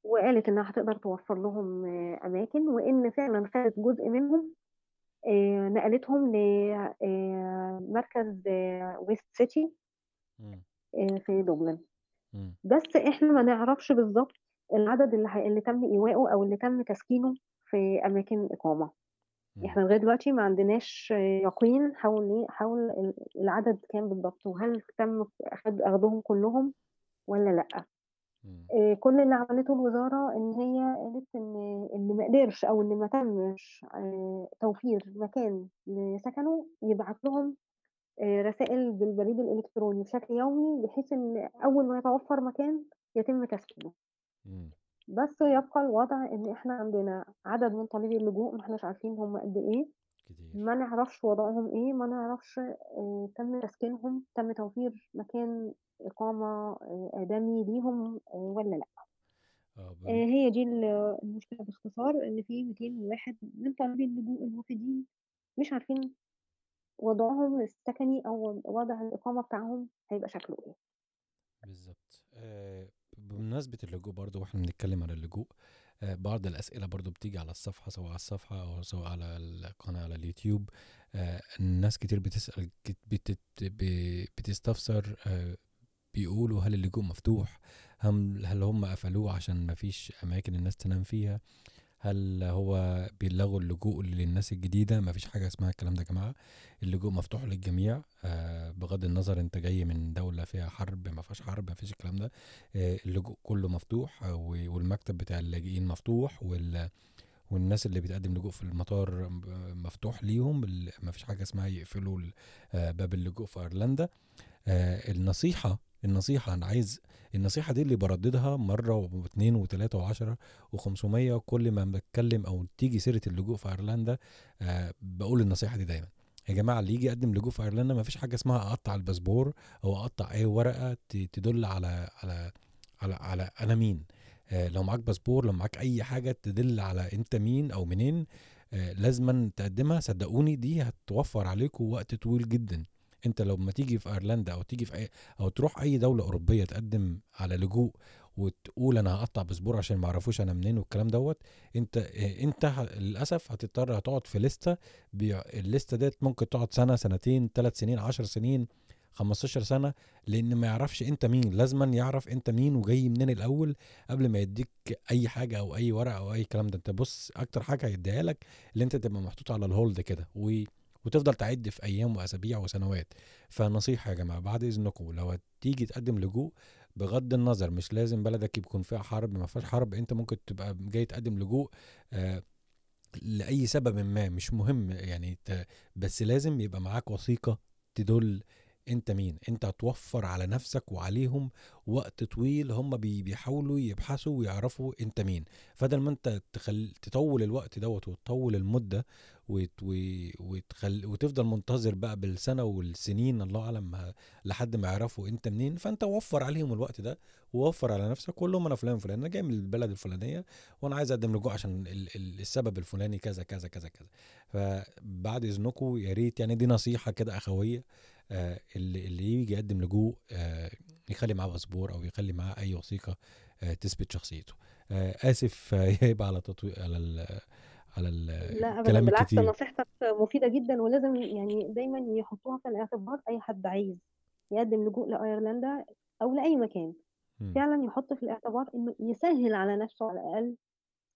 وقالت انها هتقدر توفر لهم اماكن وان فعلا خدت جزء منهم آه، نقلتهم لمركز ويست سيتي في دبلن بس احنا ما نعرفش بالظبط العدد اللي اللي تم ايواءه او اللي تم تسكينه في اماكن اقامه احنا لغايه دلوقتي ما عندناش يقين حول إيه، حول العدد كام بالضبط وهل تم اخد اخدهم كلهم ولا لا إيه كل اللي عملته الوزاره ان هي قالت ان اللي ما قدرش او اللي ما تمش آه، توفير مكان لسكنه يبعت لهم آه، رسائل بالبريد الالكتروني بشكل يومي بحيث ان اول ما يتوفر مكان يتم تسكينه بس يبقى الوضع إن إحنا عندنا عدد من طلبي اللجوء ما إحناش عارفين هم قد إيه كتير ما نعرفش وضعهم إيه ما نعرفش آه، تم تسكينهم تم توفير مكان إقامة آه، آدمي ليهم آه، ولا لأ ادمي ليهم ولا لا اه هي دي المشكلة باختصار إن في 201 من طالبي اللجوء الوافدين مش عارفين وضعهم السكني أو وضع الإقامة بتاعهم هيبقى شكله إيه بالظبط آه، بمناسبة اللجوء برضو واحنا بنتكلم عن اللجوء آه، بعض الأسئلة برضو بتيجي على الصفحة سواء على الصفحة أو سواء على القناة على اليوتيوب آه، الناس كتير بتسأل بتستفسر آه، بيقولوا هل اللجوء مفتوح هل هم قفلوه عشان مفيش أماكن الناس تنام فيها هل هو بيلغوا اللجوء للناس الجديده مفيش حاجه اسمها الكلام ده يا جماعه اللجوء مفتوح للجميع آه، بغض النظر انت جاي من دوله فيها حرب ما فيهاش حرب ما فيش الكلام ده آه، اللجوء كله مفتوح آه، والمكتب بتاع اللاجئين مفتوح وال والناس اللي بتقدم لجوء في المطار مفتوح ليهم ما فيش حاجه اسمها يقفلوا باب اللجوء في ايرلندا النصيحه النصيحة أنا عايز النصيحة دي اللي برددها مرة واثنين وثلاثة وعشرة وخمسمية كل ما بتكلم أو تيجي سيرة اللجوء في أيرلندا آه بقول النصيحة دي دايما يا جماعة اللي يجي يقدم لجوء في أيرلندا مفيش حاجة اسمها أقطع الباسبور أو أقطع أي ورقة تدل على على على على أنا مين آه لو معاك باسبور لو معاك أي حاجة تدل على أنت مين أو منين آه لازما تقدمها صدقوني دي هتوفر عليكم وقت طويل جدا انت لو لما تيجي في ايرلندا او تيجي في اي او تروح اي دوله اوروبيه تقدم على لجوء وتقول انا هقطع باسبور عشان ما اعرفوش انا منين والكلام دوت انت انت للاسف هتضطر هتقعد في لسته الليسته ديت ممكن تقعد سنه سنتين ثلاث سنين 10 سنين 15 سنه لان ما يعرفش انت مين لازما يعرف انت مين وجاي منين الاول قبل ما يديك اي حاجه او اي ورقه او اي كلام ده انت بص اكتر حاجه هيديها لك اللي انت تبقى محطوط على الهولد كده و وتفضل تعد في ايام واسابيع وسنوات فنصيحه يا جماعه بعد اذنكم لو هتيجي تقدم لجوء بغض النظر مش لازم بلدك يكون فيها حرب ما فيهاش حرب انت ممكن تبقى جاي تقدم لجوء آه لاي سبب ما مش مهم يعني بس لازم يبقى معاك وثيقه تدل انت مين انت هتوفر على نفسك وعليهم وقت طويل هم بيحاولوا يبحثوا ويعرفوا انت مين فبدل ما انت تخل... تطول الوقت دوت وتطول المده وت... وتخل... وتفضل منتظر بقى بالسنه والسنين الله اعلم لحد ما يعرفوا انت منين فانت وفر عليهم الوقت ده ووفر على نفسك وقول لهم انا فلان فلان انا جاي من البلد الفلانيه وانا عايز اقدم لجوء عشان ال... ال... السبب الفلاني كذا كذا كذا كذا فبعد اذنكم يا ريت يعني دي نصيحه كده اخويه آه، اللي اللي يجي يقدم لجوء آه، يخلي معاه باسبور او يخلي معاه اي وثيقه آه، تثبت شخصيته اسف يبقى على تطوي... على ال على لا بالعكس نصيحتك مفيده جدا ولازم يعني دايما يحطوها في الاعتبار اي حد عايز يقدم لجوء لايرلندا او لاي مكان م. فعلا يحط في الاعتبار انه يسهل على نفسه على الاقل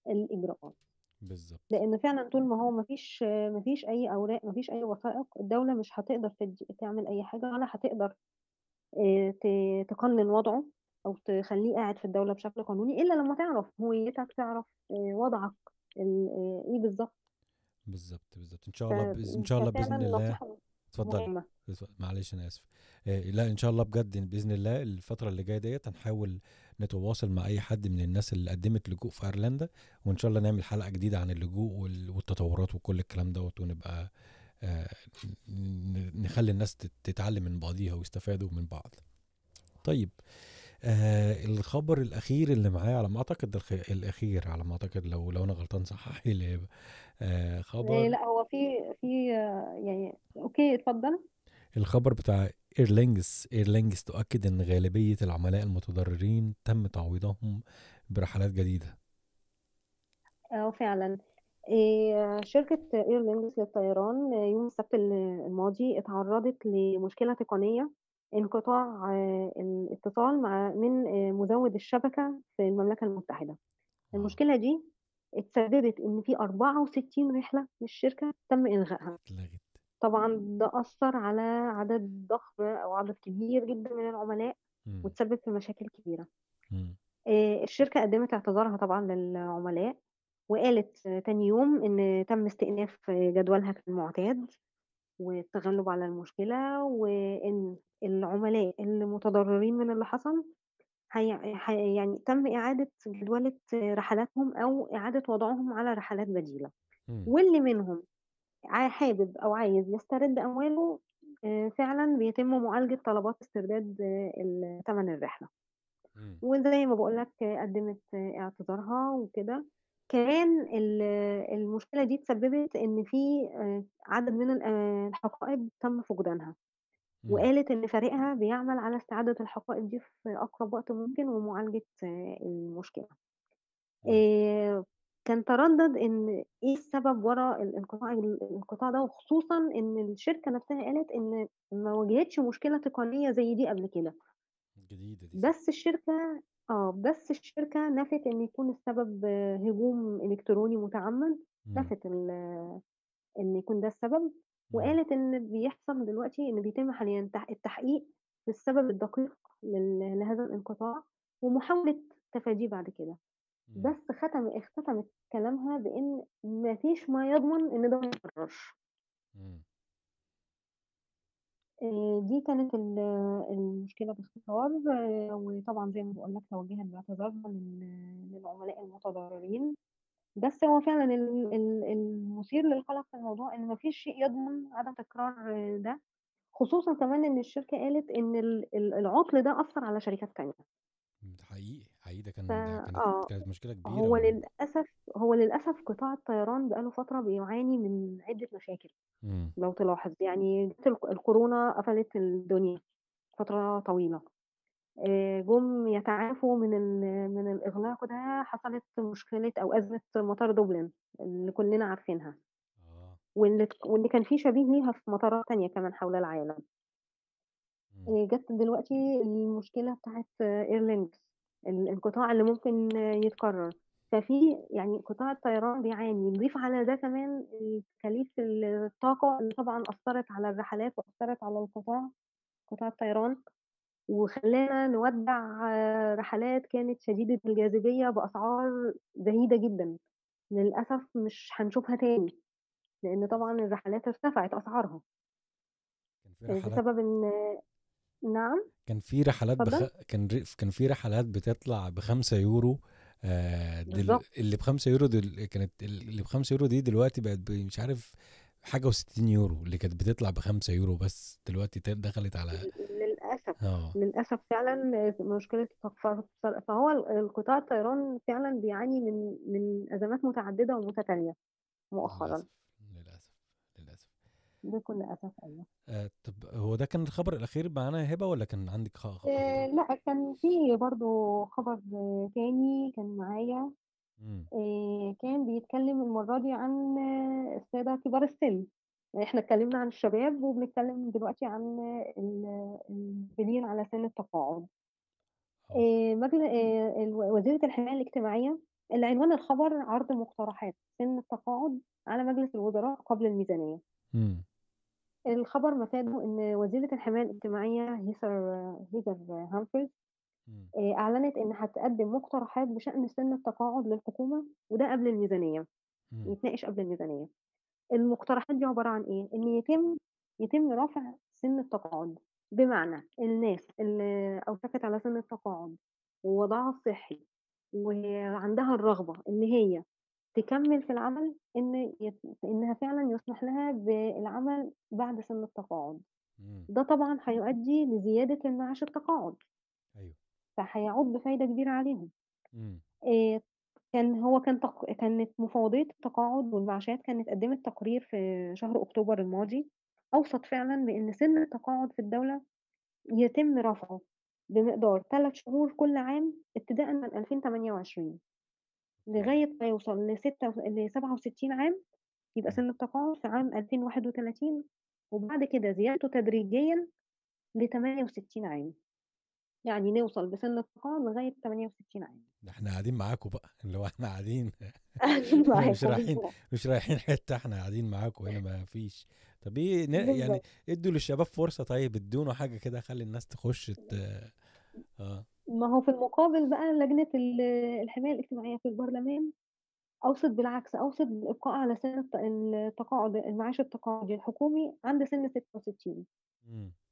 الاجراءات بالظبط لان فعلا طول ما هو مفيش مفيش اي اوراق مفيش اي وثائق الدوله مش هتقدر تعمل اي حاجه ولا هتقدر آه، تقنن وضعه او تخليه قاعد في الدوله بشكل قانوني الا لما تعرف هويتك تعرف آه، وضعك آه، ايه بالظبط بالظبط بالظبط ان شاء الله بإذن ان شاء الله باذن الله اتفضل معلش انا اسف لا ان شاء الله بجد باذن الله الفتره اللي جايه ديت هنحاول نتواصل مع اي حد من الناس اللي قدمت لجوء في ايرلندا وان شاء الله نعمل حلقه جديده عن اللجوء والتطورات وكل الكلام دوت ونبقى آه، نخلي الناس تتعلم من بعضيها ويستفادوا من بعض طيب آه الخبر الاخير اللي معايا على ما اعتقد الاخير على ما اعتقد لو لو انا غلطان صححي لي آه خبر لا هو في في آه، يعني اوكي اتفضل الخبر بتاع ايرلينجز ايرلينجز تؤكد ان غالبيه العملاء المتضررين تم تعويضهم برحلات جديده اه فعلا آه، شركة ايرلينجز للطيران يوم السبت الماضي اتعرضت لمشكلة تقنية انقطاع آه، الاتصال مع من آه، مزود الشبكة في المملكة المتحدة المشكلة دي اتسببت ان في 64 رحلة للشركة تم الغائها طبعا ده أثر على عدد ضخم أو عدد كبير جدا من العملاء وتسبب في مشاكل كبيرة آه، الشركة قدمت اعتذارها طبعا للعملاء وقالت تاني يوم إن تم استئناف جدولها كالمعتاد والتغلب على المشكلة وإن العملاء المتضررين من اللي حصل هي يعني تم إعادة جدولة رحلاتهم أو إعادة وضعهم على رحلات بديلة واللي منهم حابب أو عايز يسترد أمواله آه، فعلًا بيتم معالجة طلبات استرداد ثمن آه، تَمَن الرحلة. وزي ما بقول لك قدّمت اعتذارها وكده. كمان المشكلة دي اتسبّبت إن في آه، عدد من الحقائب تم فقدانها، وقالت إن فريقها بيعمل على استعادة الحقائب دي في أقرب وقت ممكن ومعالجة المشكلة. كان تردد إن إيه السبب ورا الانقطاع الانقطاع ده، وخصوصًا إن الشركة نفسها قالت إن ما واجهتش مشكلة تقنية زي دي قبل كده. جديدة دي بس الشركة آه، بس الشركة نفت إن يكون السبب هجوم إلكتروني متعمد، نفت إن يكون ده السبب، وقالت إن بيحصل دلوقتي إن بيتم حاليًا التحقيق للسبب الدقيق لهذا الانقطاع، ومحاولة تفاديه بعد كده. بس ختم اختتمت كلامها بإن ما فيش ما يضمن إن ده ما يتكررش آه، دي كانت المشكلة باختصار آه، وطبعا زي ما بقول لك توجهت باعتذارها للعملاء المتضررين بس هو فعلا المثير للقلق في الموضوع إن مفيش شيء يضمن عدم تكرار ده خصوصا كمان إن الشركة قالت إن العطل ده أثر على شركات تانية حقيقي ده كان ده آه، كانت مشكلة كبيرة هو للأسف هو للأسف قطاع الطيران بقاله فترة بيعاني من عدة مشاكل امم. لو تلاحظ يعني الكورونا قفلت الدنيا فترة طويلة آه، جم يتعافوا من من الإغلاق ده حصلت مشكلة أو أزمة مطار دبلن اللي كلنا عارفينها آه. واللي واللي كان فيه شبيه ليها في مطارات تانية كمان حول العالم امم. جت دلوقتي المشكلة بتاعت ايرلينكس الانقطاع اللي ممكن يتكرر ففي يعني قطاع الطيران بيعاني نضيف على ده كمان تكاليف الطاقة اللي طبعا أثرت على الرحلات وأثرت على القطاع قطاع الطيران وخلانا نودع آه، رحلات كانت شديدة الجاذبية بأسعار زهيدة جدا للأسف مش هنشوفها تاني لأن طبعا الرحلات ارتفعت أسعارها آه، بسبب إن نعم كان في رحلات بخ... كان ر... كان في رحلات بتطلع بخمسة يورو آه دل... اللي بخمسة يورو دل... كانت اللي بخمسة يورو دي دلوقتي بقت ب... مش عارف حاجة و60 يورو اللي كانت بتطلع بخمسة يورو بس دلوقتي دخلت على للأسف أوه. للأسف فعلا مشكلة فهو القطاع الطيران فعلا بيعاني من من أزمات متعددة ومتتالية مؤخرا بكل اسف ايوه آه طب هو ده كان الخبر الاخير معانا يا هبه ولا كان عندك خبر؟ آه لا كان في برضو خبر تاني كان معايا آه كان بيتكلم المره دي عن الساده كبار السن يعني احنا اتكلمنا عن الشباب وبنتكلم دلوقتي عن البنين على سن التقاعد آه. آه، آه، وزيرة الحماية الاجتماعية العنوان الخبر عرض مقترحات سن التقاعد على مجلس الوزراء قبل الميزانية الخبر مفاده إن وزيرة الحماية الاجتماعية هيثر هيثر هامفرز آه، أعلنت إن هتقدم مقترحات بشأن سن التقاعد للحكومة وده قبل الميزانية مم. يتناقش قبل الميزانية المقترحات دي عبارة عن إيه؟ إن يتم يتم رفع سن التقاعد بمعنى الناس اللي أوشكت على سن التقاعد ووضعها الصحي وعندها الرغبة إن هي تكمّل في العمل إن يت إنها فعلًا يُسمح لها بالعمل بعد سِن التقاعد، إمم. ده طبعًا هيؤدّي لزيادة المعاش التقاعد. أيوه. فهيعُود بفايدة كبيرة عليهم. إمم. آآ كان هو كان تق كانت مفوضية التقاعد والمعاشات كانت قدّمت تقرير في شهر أكتوبر الماضي، اوصت فعلًا بإن سِن التقاعد في الدولة يتم رفعه بمقدار ثلاث شهور كل عام ابتداءً من 2028. لغاية ما يوصل ل ل67 عام يبقى سن التقاعد في عام 2031 وبعد كده زيادته تدريجيا ل 68 عام يعني نوصل بسن التقاعد لغايه 68 عام ده احنا قاعدين معاكم بقى اللي هو احنا قاعدين مش رايحين مش رايحين حته احنا قاعدين معاكم هنا ما فيش طب ايه يعني ادوا للشباب فرصه طيب ادونا حاجه كده خلي الناس تخش ت... اه ما هو في المقابل بقى لجنة الحماية الاجتماعية في البرلمان أوصت بالعكس، أوصت بالإبقاء على سن التقاعد المعاش التقاعدي الحكومي عند سن 66.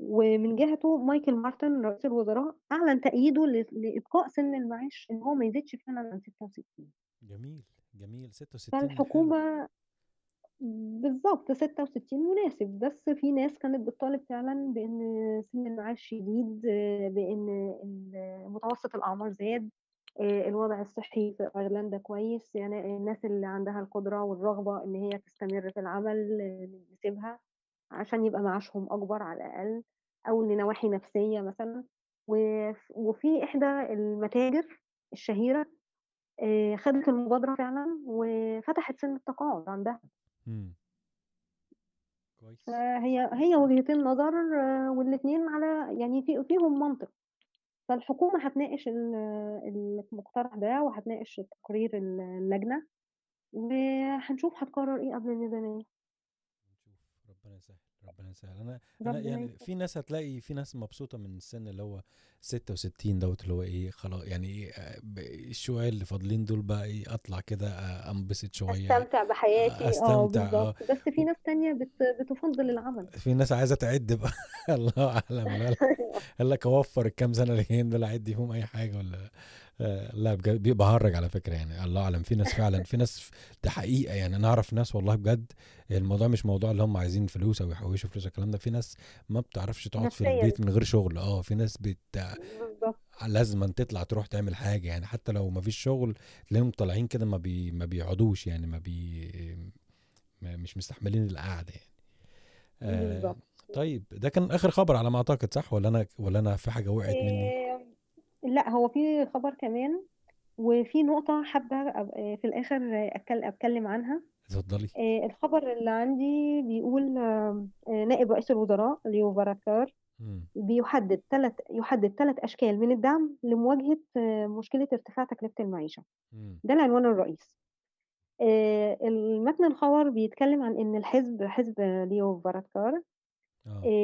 ومن جهته مايكل مارتن رئيس الوزراء أعلن تأييده لإبقاء سن المعاش إن هو ما يزيدش فعلًا عن 66. جميل، جميل 66 حلو. فالحكومة بالضبط 66 مناسب بس في ناس كانت بتطالب فعلا بان سن المعاش شديد بان متوسط الاعمار زاد آه، الوضع الصحي في ايرلندا كويس يعني الناس اللي عندها القدره والرغبه ان هي تستمر في العمل آه، نسيبها عشان يبقى معاشهم اكبر على الاقل او لنواحي نفسيه مثلا وفي احدى المتاجر الشهيره آه، خدت المبادره فعلا وفتحت سن التقاعد عندها كويس. فهي هي وجهتين نظر آه، والاتنين على يعني في فيهم منطق. فالحكومة هتناقش المقترح ده وهتناقش تقرير اللجنة، وهنشوف هتقرر إيه قبل الميزانية. ربنا يسهل انا انا يعني في ناس هتلاقي في ناس مبسوطه من السن اللي هو 66 دوت اللي هو ايه خلاص يعني ايه آه، الشويه اللي فاضلين دول بقى ايه اطلع كده آه، انبسط شويه استمتع بحياتي آه، استمتع اه بس في ناس تانية بتفضل العمل في ناس عايزه تعد بقى الله اعلم قال لك اوفر الكام سنه اللي دول اعد فيهم اي حاجه ولا آه، لا بجد بهرج على فكره يعني الله اعلم في ناس فعلا في ناس ده حقيقه يعني انا اعرف ناس والله بجد الموضوع مش موضوع اللي هم عايزين فلوس او يحوشوا فلوس الكلام ده في ناس ما بتعرفش تقعد في البيت من غير شغل اه في ناس بت لازم تطلع تروح تعمل حاجه يعني حتى لو ما فيش شغل تلاقيهم طالعين كده ما بي ما بيقعدوش يعني ما بي ما مش مستحملين القعده يعني آه طيب ده كان اخر خبر على ما اعتقد صح ولا انا ولا انا في حاجه وقعت مني آه، لا هو في خبر كمان وفي نقطة حابة آه، في الآخر أتكلم عنها اتفضلي آه، الخبر اللي عندي بيقول آه، نائب رئيس الوزراء ليو باراكار بيحدد ثلاث يحدد ثلاث أشكال من الدعم لمواجهة مشكلة ارتفاع تكلفة المعيشة مم. ده العنوان الرئيسي المتن الخبر بيتكلم عن إن الحزب حزب ليو باراكار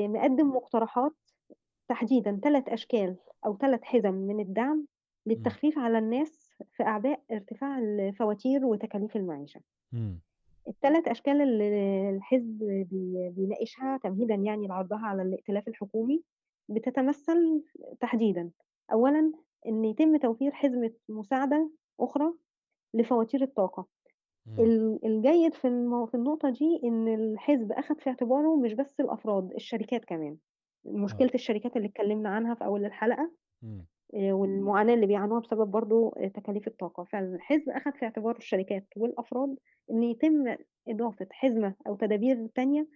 مقدم مقترحات تحديدا ثلاث أشكال أو ثلاث حزم من الدعم إمم. للتخفيف على الناس في أعباء ارتفاع الفواتير وتكاليف المعيشة إمم. الثلاث أشكال اللي الحزب بيناقشها تمهيدا يعني لعرضها على الائتلاف الحكومي بتتمثل تحديدا أولا أن يتم توفير حزمة مساعدة أخرى لفواتير الطاقة إمم. الجيد في النقطة دي إن الحزب أخذ في اعتباره مش بس الأفراد الشركات كمان آه. مشكله الشركات اللي اتكلمنا عنها في اول الحلقه مم. آه، والمعاناه اللي بيعانوها بسبب برضو آه، تكاليف الطاقه فالحزب اخذ في اعتبار الشركات والافراد ان يتم اضافه حزمه او تدابير تانية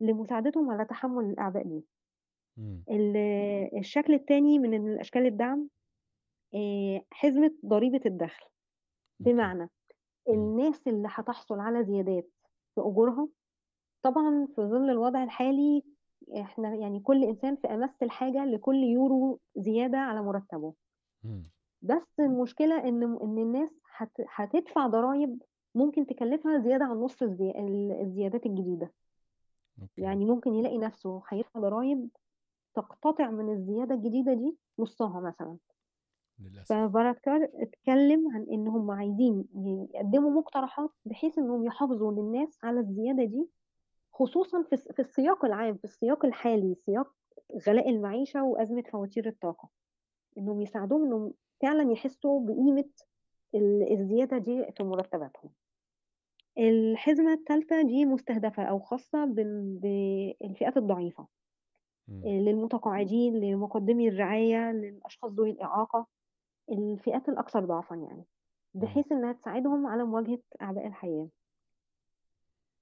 لمساعدتهم على تحمل الاعباء دي الشكل الثاني من اشكال الدعم حزمه ضريبه الدخل بمعنى الناس اللي هتحصل على زيادات في اجورها طبعا في ظل الوضع الحالي احنا يعني كل انسان في امس الحاجه لكل يورو زياده على مرتبه بس المشكله ان ان الناس هتدفع ضرائب ممكن تكلفها زياده عن نص الزيادات الجديده يعني ممكن يلاقي نفسه هيدفع ضرائب تقتطع من الزياده الجديده دي نصها مثلا للاسف فبركار اتكلم عن ان هم عايزين يقدموا مقترحات بحيث انهم يحافظوا للناس على الزياده دي خصوصا في السياق العام في السياق الحالي سياق غلاء المعيشه وازمه فواتير الطاقه انهم يساعدوهم انهم فعلا يحسوا بقيمه الزياده دي في مرتباتهم الحزمه الثالثه دي مستهدفه او خاصه بالفئات الضعيفه آه، للمتقاعدين لمقدمي الرعايه للاشخاص ذوي الاعاقه الفئات الاكثر ضعفا يعني بحيث انها تساعدهم على مواجهه اعباء الحياه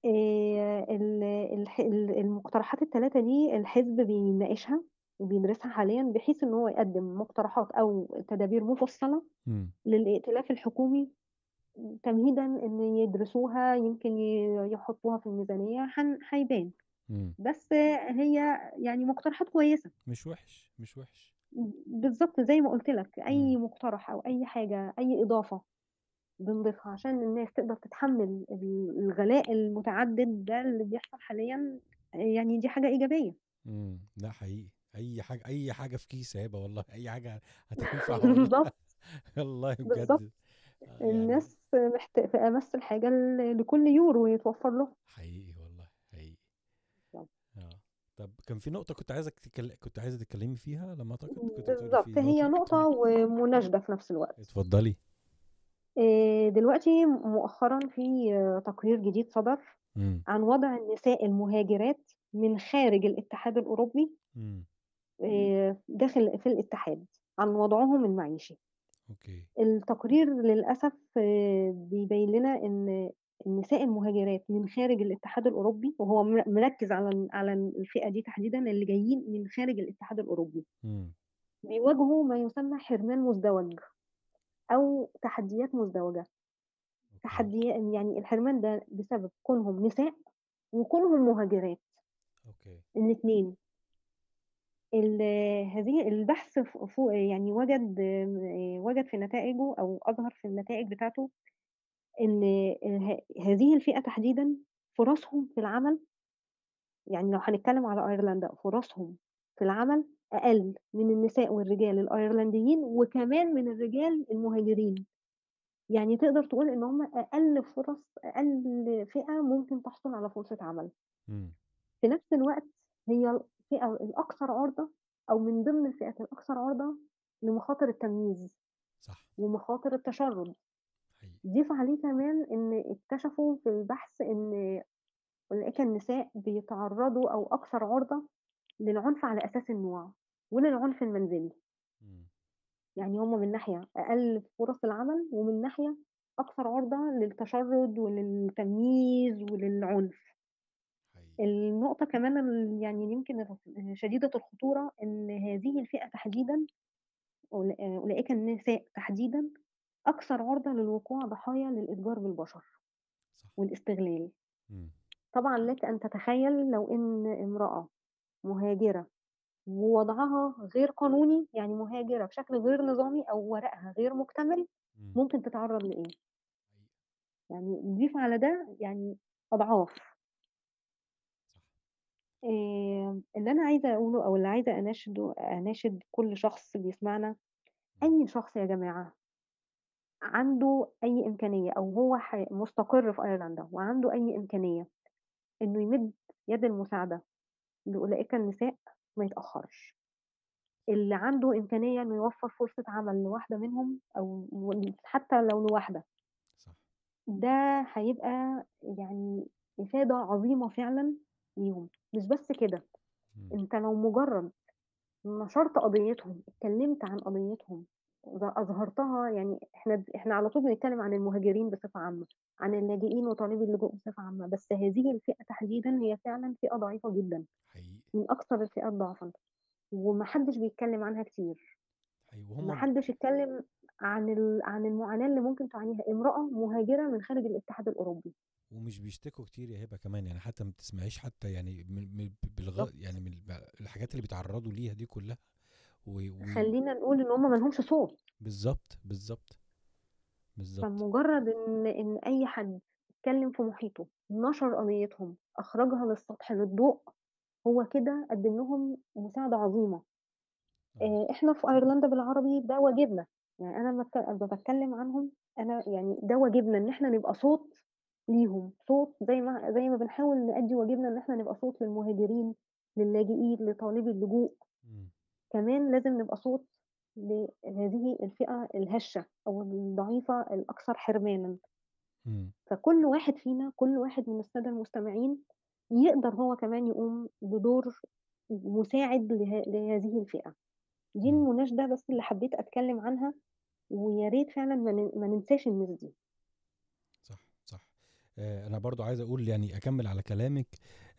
آه، ال ال المقترحات الثلاثة دي الحزب بيناقشها وبيدرسها حاليًا، بحيث إن هو يقدم مقترحات أو تدابير مفصلة م. للائتلاف الحكومي تمهيدًا إن يدرسوها يمكن يحطوها في الميزانية هيبان. بس هي يعني مقترحات كويسة. مش وِحِش، مش وِحِش. بالظبط زي ما قُلت لك، أي مقترح أو أي حاجة، أي إضافة بنضيفها عشان الناس تقدر تتحمل الغلاء المتعدد ده اللي بيحصل حاليا يعني دي حاجه ايجابيه امم ده حقيقي اي حاجه اي حاجه في كيس هبه والله اي حاجه هتنفع بالظبط والله بجد آه، يعني... الناس محتاجه في امس الحاجه لكل يورو يتوفر له حقيقي والله حقيقي اه طب كان في نقطه كنت عايزك تكل... كنت عايزه تتكلمي فيها لما اعتقد كنت بالظبط هي نقطه ومناشده في نفس الوقت اتفضلي آه، دلوقتي مؤخرا في تقرير جديد صدر عن وضع النساء المهاجرات من خارج الاتحاد الأوروبي آه، داخل في الاتحاد عن وضعهم المعيشي أوكي. التقرير للأسف آه، بيبين لنا إن النساء المهاجرات من خارج الاتحاد الأوروبي وهو مركز على على الفئة دي تحديدا اللي جايين من خارج الاتحاد الأوروبي بيواجهوا ما يسمى حرمان مزدوج أو تحديات مزدوجة تحديات يعني الحرمان ده بسبب كونهم نساء وكونهم مهاجرات أوكي الاتنين ال- هذه البحث فوق يعني وجد وجد في نتائجه أو أظهر في النتائج بتاعته إن هذه الفئة تحديدا فرصهم في العمل يعني لو هنتكلم على أيرلندا فرصهم في العمل أقل من النساء والرجال الأيرلنديين وكمان من الرجال المهاجرين. يعني تقدر تقول إن هم أقل فرص أقل فئة ممكن تحصل على فرصة عمل. م. إمم. في نفس الوقت هي الفئة الأكثر عرضة أو من ضمن الفئات الأكثر عرضة لمخاطر التمييز. صح. ومخاطر التشرُّد. ضيف عليه كمان إن اكتشفوا في البحث إن أولئك النساء بيتعرّضوا أو أكثر عرضة للعنف على أساس النوع وللعنف المنزلي إمم. يعني هما من ناحية أقل فرص العمل ومن ناحية أكثر عرضة للتشرد وللتمييز وللعنف النقطة كمان يعني يمكن شديدة الخطورة إن هذه الفئة تحديدا آه، أولئك النساء تحديدا أكثر عرضة للوقوع ضحايا للإتجار بالبشر صح. والاستغلال إمم. طبعا لك أن تتخيل لو إن امرأة مهاجرة ووضعها غير قانوني يعني مهاجرة بشكل غير نظامي أو ورقها غير مكتمل إمم. ممكن تتعرض لإيه يعني نضيف على ده يعني أضعاف إيه اللي أنا عايزة أقوله أو اللي عايزة أناشده أناشد كل شخص بيسمعنا إمم. أي شخص يا جماعة عنده أي إمكانية أو هو مستقر في أيرلندا وعنده أي إمكانية إنه يمد يد المساعدة لأولئك إيه، النساء ما يتأخرش اللي عنده إمكانية إنه يوفر فرصة عمل لواحدة منهم أو حتى لو لواحدة ده هيبقى يعني إفادة عظيمة فعلا ليهم مش بس كده إمم. أنت لو مجرد نشرت قضيتهم اتكلمت عن قضيتهم أظهرتها يعني إحنا إحنا على طول بنتكلم عن المهاجرين بصفة عامة، عن اللاجئين وطالبي اللجوء بصفة عامة، بس هذه الفئة تحديدا هي فعلا فئة ضعيفة جدا. حقيقي. من أكثر الفئات ضعفا ومحدش بيتكلم عنها كتير. أيوه وهم محدش يتكلم عن ال... عن المعاناة اللي ممكن تعانيها امرأة مهاجرة من خارج الاتحاد الأوروبي. ومش بيشتكوا كتير يا هبه كمان يعني حتى ما بتسمعيش حتى يعني من من بالغ... يعني من الحاجات اللي بيتعرضوا ليها دي كلها و... و... خلينا نقول ان هم لهمش صوت بالظبط بالظبط بالظبط فمجرد ان ان اي حد اتكلم في محيطه نشر قضيتهم اخرجها للسطح للضوء هو كده قدم لهم مساعده عظيمه آه. آه. احنا في ايرلندا بالعربي ده واجبنا يعني انا لما بتكلم عنهم انا يعني ده واجبنا ان احنا نبقى صوت ليهم صوت زي ما زي ما بنحاول نأدي واجبنا ان احنا نبقى صوت للمهاجرين للاجئين لطالبي اللجوء كمان لازم نبقى صوت لهذه الفئة الهشة أو الضعيفة الأكثر حرمانا م. فكل واحد فينا كل واحد من السادة المستمعين يقدر هو كمان يقوم بدور مساعد لهذه الفئة دي المناشدة بس اللي حبيت أتكلم عنها ويا ريت فعلا ما, ما ننساش الناس دي آه، انا برضو عايز اقول يعني اكمل على كلامك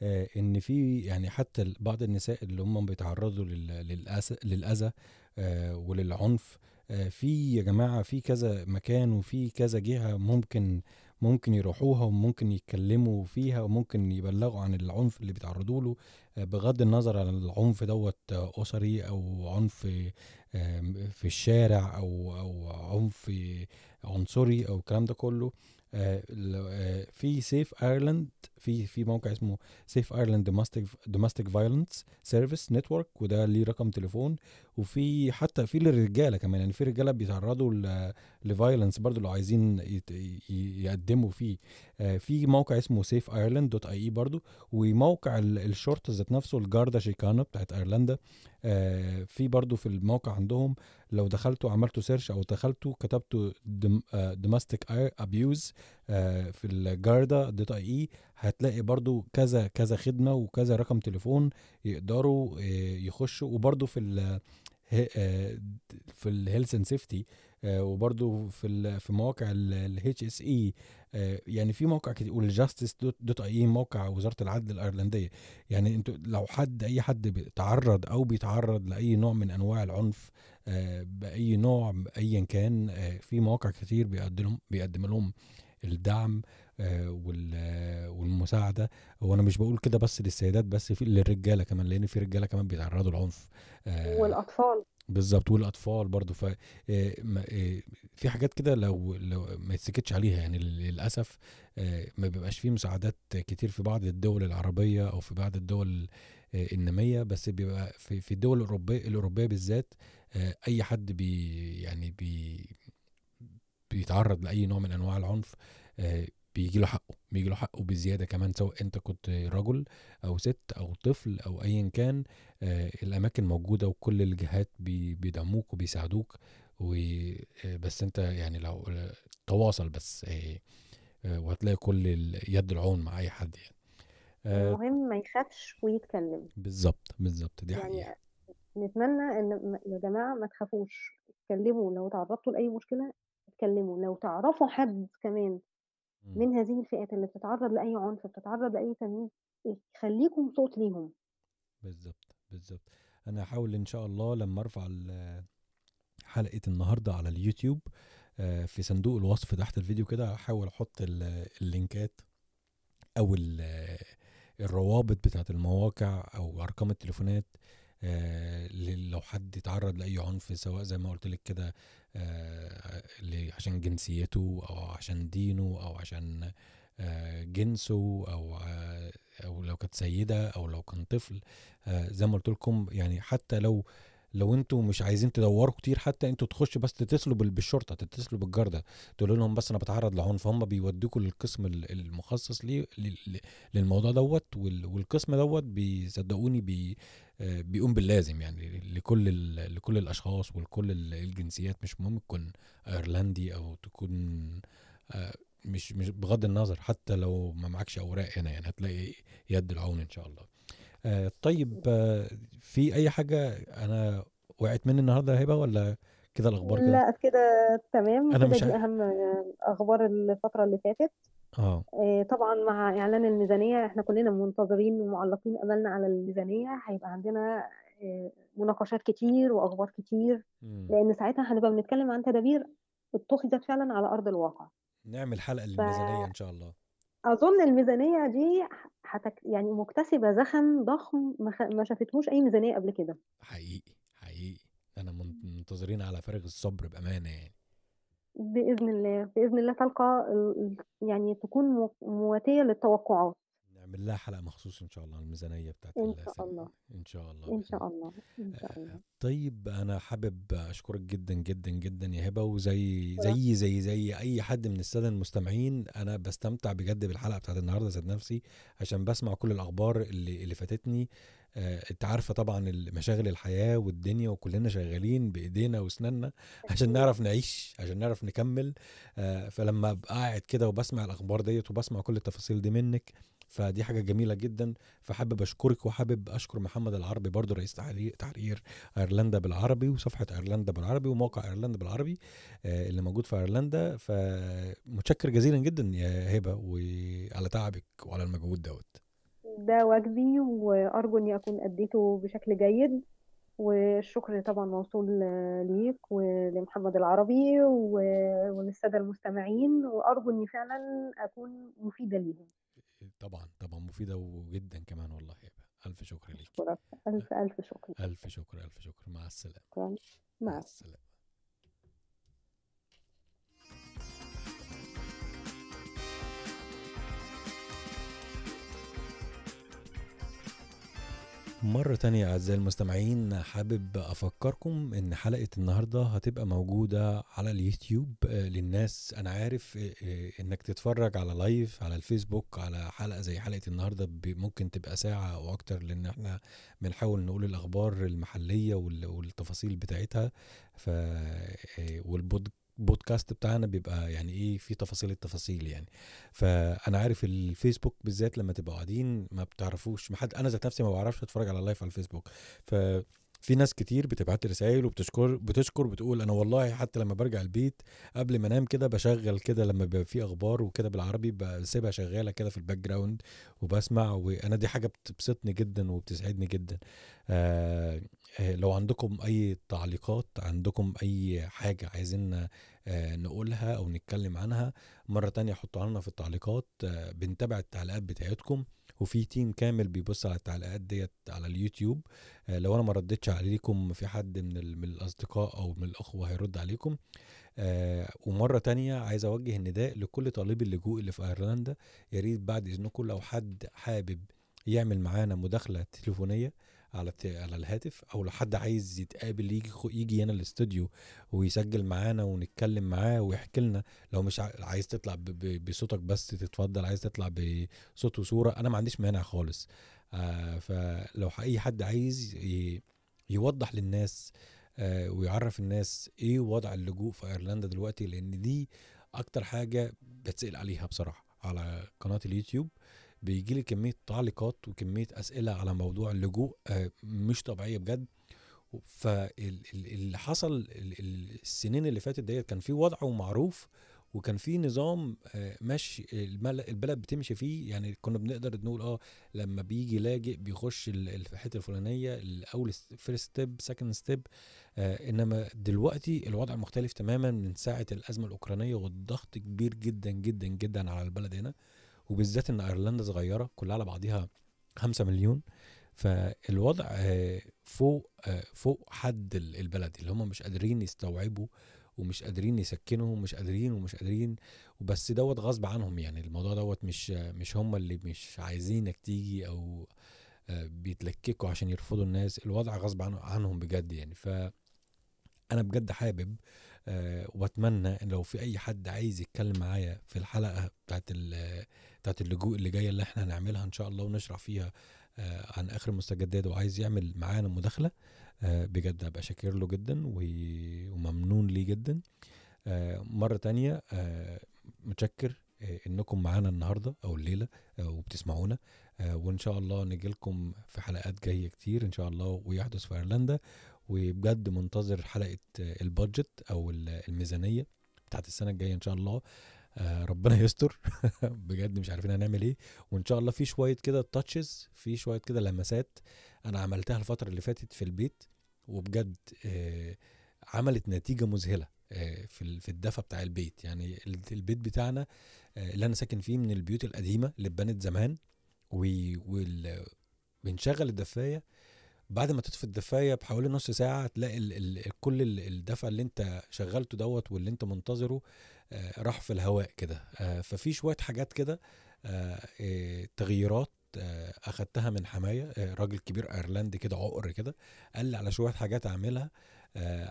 آه، ان في يعني حتى بعض النساء اللي هم بيتعرضوا للاذى آه، وللعنف في يا جماعه في كذا مكان وفي كذا جهه ممكن ممكن يروحوها وممكن يتكلموا فيها وممكن يبلغوا عن العنف اللي بيتعرضوا له بغض النظر عن العنف دوت اسري او عنف في الشارع او او عنف عنصري او الكلام ده كله آه، آه، في سيف ايرلاند في في موقع اسمه سيف ايرلاند دوماستيك دوماستيك فايلنس سيرفيس نتورك وده ليه رقم تليفون وفي حتى في للرجاله كمان يعني في رجاله بيتعرضوا لفايلنس برضو لو عايزين يقدموا فيه آه، في موقع اسمه سيف ايرلاند دوت اي اي e برضو وموقع الشرطه ذات نفسه الجاردا شيكانا بتاعت ايرلندا في برضو في الموقع عندهم لو دخلتوا عملتوا سيرش او دخلتوا كتبتوا دوماستيك ابيوز آه، آه، في الجاردا دوت اي اي هتلاقي برضو كذا كذا خدمه وكذا رقم تليفون يقدروا آه، يخشوا وبرضو في ال في الهيلث اند سيفتي آه، وبرده في في مواقع الاتش اس e، اي آه، يعني في موقع كتير والجاستس دوت اي اي e موقع وزاره العدل الايرلنديه يعني انتوا لو حد اي حد بيتعرض او بيتعرض لاي نوع من انواع العنف آه، باي نوع ايا كان في مواقع كتير بيقدم بيقدم لهم الدعم والمساعده وانا مش بقول كده بس للسيدات بس في للرجاله كمان لان في رجاله كمان بيتعرضوا للعنف والاطفال بالظبط والاطفال برضو ف آه، آه، في حاجات كده لو لو ما يتسكتش عليها يعني للاسف آه، ما بيبقاش فيه مساعدات كتير في بعض الدول العربيه او في بعض الدول الناميه بس بيبقى في في الدول الاوروبيه الاوروبيه بالذات اي حد بي يعني بي بيتعرض لاي نوع من انواع العنف بيجي له حقه بيجي له حقه بزياده كمان سواء انت كنت رجل او ست او طفل او ايا كان آه الاماكن موجوده وكل الجهات بي بيدعموك وبيساعدوك آه، بس انت يعني لو آه، تواصل بس آه, آه، وهتلاقي كل يد العون مع اي حد يعني المهم ما يخافش ويتكلم بالظبط بالظبط دي يعني حقيقه نتمنى ان يا جماعه ما تخافوش اتكلموا لو تعرضتوا لاي مشكله اتكلموا لو تعرفوا حد كمان من هذه الفئات اللي بتتعرّض لأي عنف، بتتعرّض لأي تمييز، خلّيكم صوت ليهم. بالضبط، بالظبط بالظبط انا هحاول إن شاء الله لمّا أرفع حلقة النهارده على اليوتيوب آه، في صندوق الوصف تحت الفيديو كده هحاول أحُط اللينكات أو الروابط بتاعة المواقع أو أرقام التليفونات آه، لو حد اتعرّض لأي عنف سواء زي ما قُلت لِك كده اللي آه، عشان جنسيته او عشان دينه او عشان آه، جنسه او آه، او لو كانت سيده او لو كان طفل زي ما قلت لكم يعني حتى لو لو انتوا مش عايزين تدوروا كتير حتى انتوا تخشوا بس تتصلوا بالشرطه تتصلوا بالجرده تقولوا لهم بس انا بتعرض لعنف هم بيودوكوا للقسم المخصص ليه للموضوع دوت والقسم دوت بيصدقوني بي بيقوم باللازم يعني لكل لكل الاشخاص ولكل الجنسيات مش مهم تكون ايرلندي او تكون آه، مش مش بغض النظر حتى لو ما معكش اوراق هنا يعني هتلاقي يد العون ان شاء الله آه، طيب آه، في اي حاجه انا وقعت مني النهارده هبه ولا كده الاخبار كده لا كده تمام انا مش دي اهم اخبار الفتره اللي فاتت آه. اه طبعا مع اعلان الميزانيه احنا كلنا منتظرين ومعلقين املنا على الميزانيه هيبقى عندنا آه، مناقشات كتير واخبار كتير لان ساعتها هنبقى بنتكلم عن تدابير اتخذت فعلا على ارض الواقع نعمل حلقه للميزانيه ان شاء الله اظن الميزانيه دي حتك... يعني مكتسبه زخم ضخم ما, خ... ما شافتهوش اي ميزانيه قبل كده حقيقي حقيقي انا منتظرين على فارغ الصبر بامانه يعني بإذن الله، بإذن الله تلقى ال يعني تكون مواتية للتوقعات. نعمل لها حلقه مخصوص ان شاء الله الميزانيه بتاعت ان شاء الله ان شاء الله ان شاء الله ان شاء آه، الله طيب انا حابب اشكرك جدا جدا جدا يا هبه وزي زي زي زي اي حد من الساده المستمعين انا بستمتع بجد بالحلقه بتاعت النهارده ذات نفسي عشان بسمع كل الاخبار اللي اللي فاتتني آه، انت عارفه طبعا مشاغل الحياه والدنيا وكلنا شغالين بايدينا واسناننا عشان نعرف نعيش عشان نعرف نكمل آه، فلما ابقى قاعد كده وبسمع الاخبار ديت وبسمع كل التفاصيل دي منك فدي حاجه جميله جدا فحابب اشكرك وحابب اشكر محمد العربي برضو رئيس تحرير ايرلندا بالعربي وصفحه ايرلندا بالعربي وموقع ايرلندا بالعربي آه، اللي موجود في ايرلندا فمتشكر جزيلا جدا يا هبه وعلى تعبك وعلى المجهود دوت ده واجبي وارجو اني اكون اديته بشكل جيد والشكر طبعا موصول آه، ليك ولمحمد العربي وللساده المستمعين وارجو اني فعلا اكون مفيده ليهم طبعا طبعا مفيده جدا كمان والله يا الف شكر ليك الف الف شكر الف شكر الف شكر مع السلامه مع السلامه مرة تانية أعزائي المستمعين حابب أفكركم إن حلقة النهاردة هتبقى موجودة على اليوتيوب آه، للناس أنا عارف آه، آه، إنك تتفرج على لايف على الفيسبوك على حلقة زي حلقة النهاردة ممكن تبقى ساعة أو أكتر لأن إحنا بنحاول نقول الأخبار المحلية والتفاصيل بتاعتها ف والبودكاست البودكاست بتاعنا بيبقى يعني ايه في تفاصيل التفاصيل يعني فانا عارف الفيسبوك بالذات لما تبقوا قاعدين ما بتعرفوش ما حد انا ذات نفسي ما بعرفش اتفرج على اللايف على الفيسبوك ف في ناس كتير بتبعت لي رسائل وبتشكر بتشكر بتقول انا والله حتى لما برجع البيت قبل ما انام كده بشغل كده لما بيبقى في اخبار وكده بالعربي بسيبها شغاله كده في الباك جراوند وبسمع وانا دي حاجه بتبسطني جدا وبتسعدني جدا آه آه، لو عندكم اي تعليقات عندكم اي حاجه عايزين آه، نقولها او نتكلم عنها مره تانية حطوا لنا في التعليقات آه، بنتابع التعليقات بتاعتكم وفي تيم كامل بيبص على التعليقات ديت على اليوتيوب لو انا ما ردتش عليكم في حد من, من الاصدقاء او من الاخوه هيرد عليكم ومره تانية عايز اوجه النداء لكل طالب اللجوء اللي في ايرلندا يا ريت بعد اذنكم لو حد حابب يعمل معانا مداخله تليفونيه على على الهاتف او لو حد عايز يتقابل يجي يجي هنا الاستوديو ويسجل معانا ونتكلم معاه ويحكي لنا لو مش عايز تطلع بصوتك بس تتفضل عايز تطلع بصوت وصوره انا ما عنديش مانع خالص آه فلو اي حد عايز يوضح للناس آه ويعرف الناس ايه وضع اللجوء في ايرلندا دلوقتي لان دي اكتر حاجه بتسال عليها بصراحه على قناه اليوتيوب بيجي لي كميه تعليقات وكميه اسئله على موضوع اللجوء آه، مش طبيعيه بجد فاللي حصل السنين اللي فاتت ديت كان في وضع ومعروف وكان في نظام آه، ماشي البلد بتمشي فيه يعني كنا بنقدر نقول اه لما بيجي لاجئ بيخش الحته الفلانيه اول فيرست ستيب سكند ستيب انما دلوقتي الوضع مختلف تماما من ساعه الازمه الاوكرانيه والضغط كبير جدا جدا جدا على البلد هنا وبالذات ان ايرلندا صغيره كلها على بعضيها خمسة مليون فالوضع آه، فوق آه، فوق حد البلد اللي هم مش قادرين يستوعبوا ومش قادرين يسكنوا ومش قادرين ومش قادرين وبس دوت غصب عنهم يعني الموضوع دوت مش مش هم اللي مش عايزينك تيجي او آه، بيتلككوا عشان يرفضوا الناس الوضع غصب عنهم بجد يعني ف انا بجد حابب أه واتمنى لو في اي حد عايز يتكلم معايا في الحلقه بتاعت بتاعت اللجوء اللي جايه اللي احنا هنعملها ان شاء الله ونشرح فيها آه، عن اخر المستجدات وعايز يعمل معانا مداخله آه، بجد ابقى شاكر له جدا وممنون ليه جدا آه، مره تانية متشكر انكم معانا النهارده او الليله وبتسمعونا وان شاء الله نجي لكم في حلقات جايه كتير ان شاء الله ويحدث في ايرلندا وبجد منتظر حلقه آه، البادجت او الميزانيه بتاعت السنه الجايه ان شاء الله آه، ربنا يستر بجد مش عارفين هنعمل ايه وان شاء الله في شويه كده تاتشز في شويه كده لمسات انا عملتها الفتره اللي فاتت في البيت وبجد آه، عملت نتيجه مذهله في في الدفى بتاع البيت يعني البيت بتاعنا اللي انا ساكن فيه من البيوت القديمه اللي اتبنت زمان وبنشغل الدفايه بعد ما تطفي الدفايه بحوالي نص ساعه تلاقي ال ال كل الدفع اللي انت شغلته دوت واللي انت منتظره آه راح في الهواء كده آه ففي شويه حاجات كده آه, آه، تغييرات آه، اخدتها من حمايه آه، راجل كبير ايرلندي كده عقر كده قال لي على شويه حاجات اعملها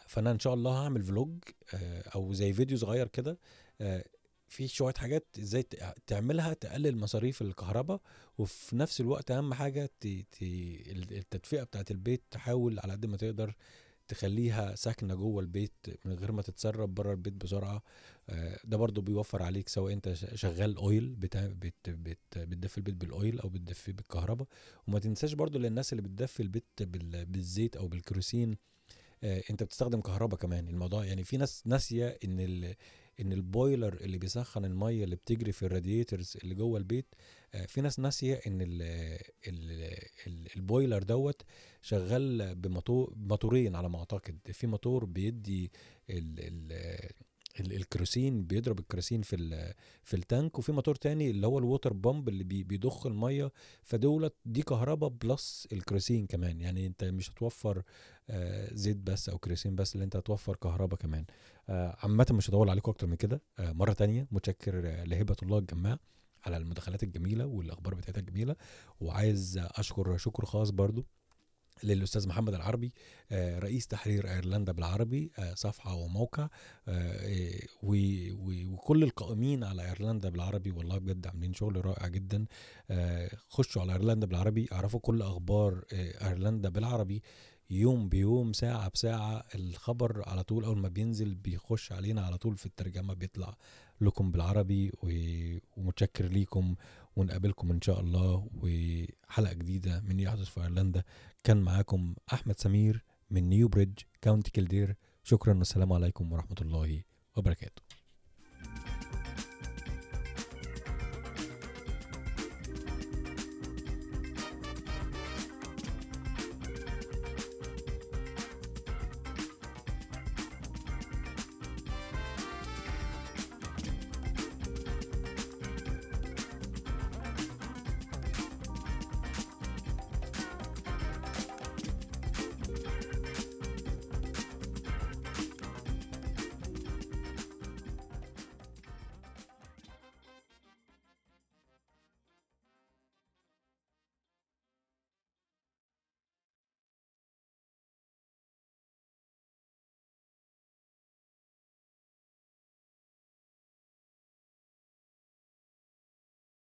فانا ان شاء الله هعمل فلوج او زي فيديو صغير كده في شويه حاجات ازاي تعملها تقلل مصاريف الكهرباء وفي نفس الوقت اهم حاجه التدفئه بتاعت البيت تحاول على قد ما تقدر تخليها ساكنه جوه البيت من غير ما تتسرب بره البيت بسرعه آه، ده برضو بيوفر عليك سواء انت شغال اويل بتا... بت... بت... بتدفي البيت بالاويل او بتدفي بالكهرباء وما تنساش برضو للناس اللي بتدفي البيت بال... بالزيت او بالكروسين آه، انت بتستخدم كهرباء كمان الموضوع يعني في ناس ناسيه ان ان البويلر اللي بيسخن الميه اللي بتجري في الراديترز اللي جوه البيت آه، في ناس ناسيه ان الـ الـ الـ البويلر دوت شغال بموتورين على ما اعتقد في موتور بيدي الكروسين بيضرب الكروسين في في التانك وفي موتور تاني اللي هو الووتر بامب اللي بيضخ الميه فدولت دي كهرباء بلس الكروسين كمان يعني انت مش هتوفر آه، زيت بس او كروسين بس اللي انت هتوفر كهرباء كمان آه، عامه مش هطول عليكم اكتر من كده آه، مره تانية متشكر لهبه الله الجماعه على المداخلات الجميله والاخبار بتاعتها الجميله وعايز اشكر شكر خاص برضو للاستاذ محمد العربي آه، رئيس تحرير ايرلندا بالعربي آه، صفحه وموقع آه، وكل القائمين على ايرلندا بالعربي والله بجد عاملين شغل رائع جدا خشوا على ايرلندا بالعربي اعرفوا كل اخبار ايرلندا بالعربي يوم بيوم ساعة بساعة الخبر على طول أول ما بينزل بيخش علينا على طول في الترجمة بيطلع لكم بالعربي ومتشكر ليكم ونقابلكم إن شاء الله وحلقة جديدة من يحدث في أيرلندا كان معاكم أحمد سمير من نيو بريدج كاونتي كيلدير شكرا والسلام عليكم ورحمة الله وبركاته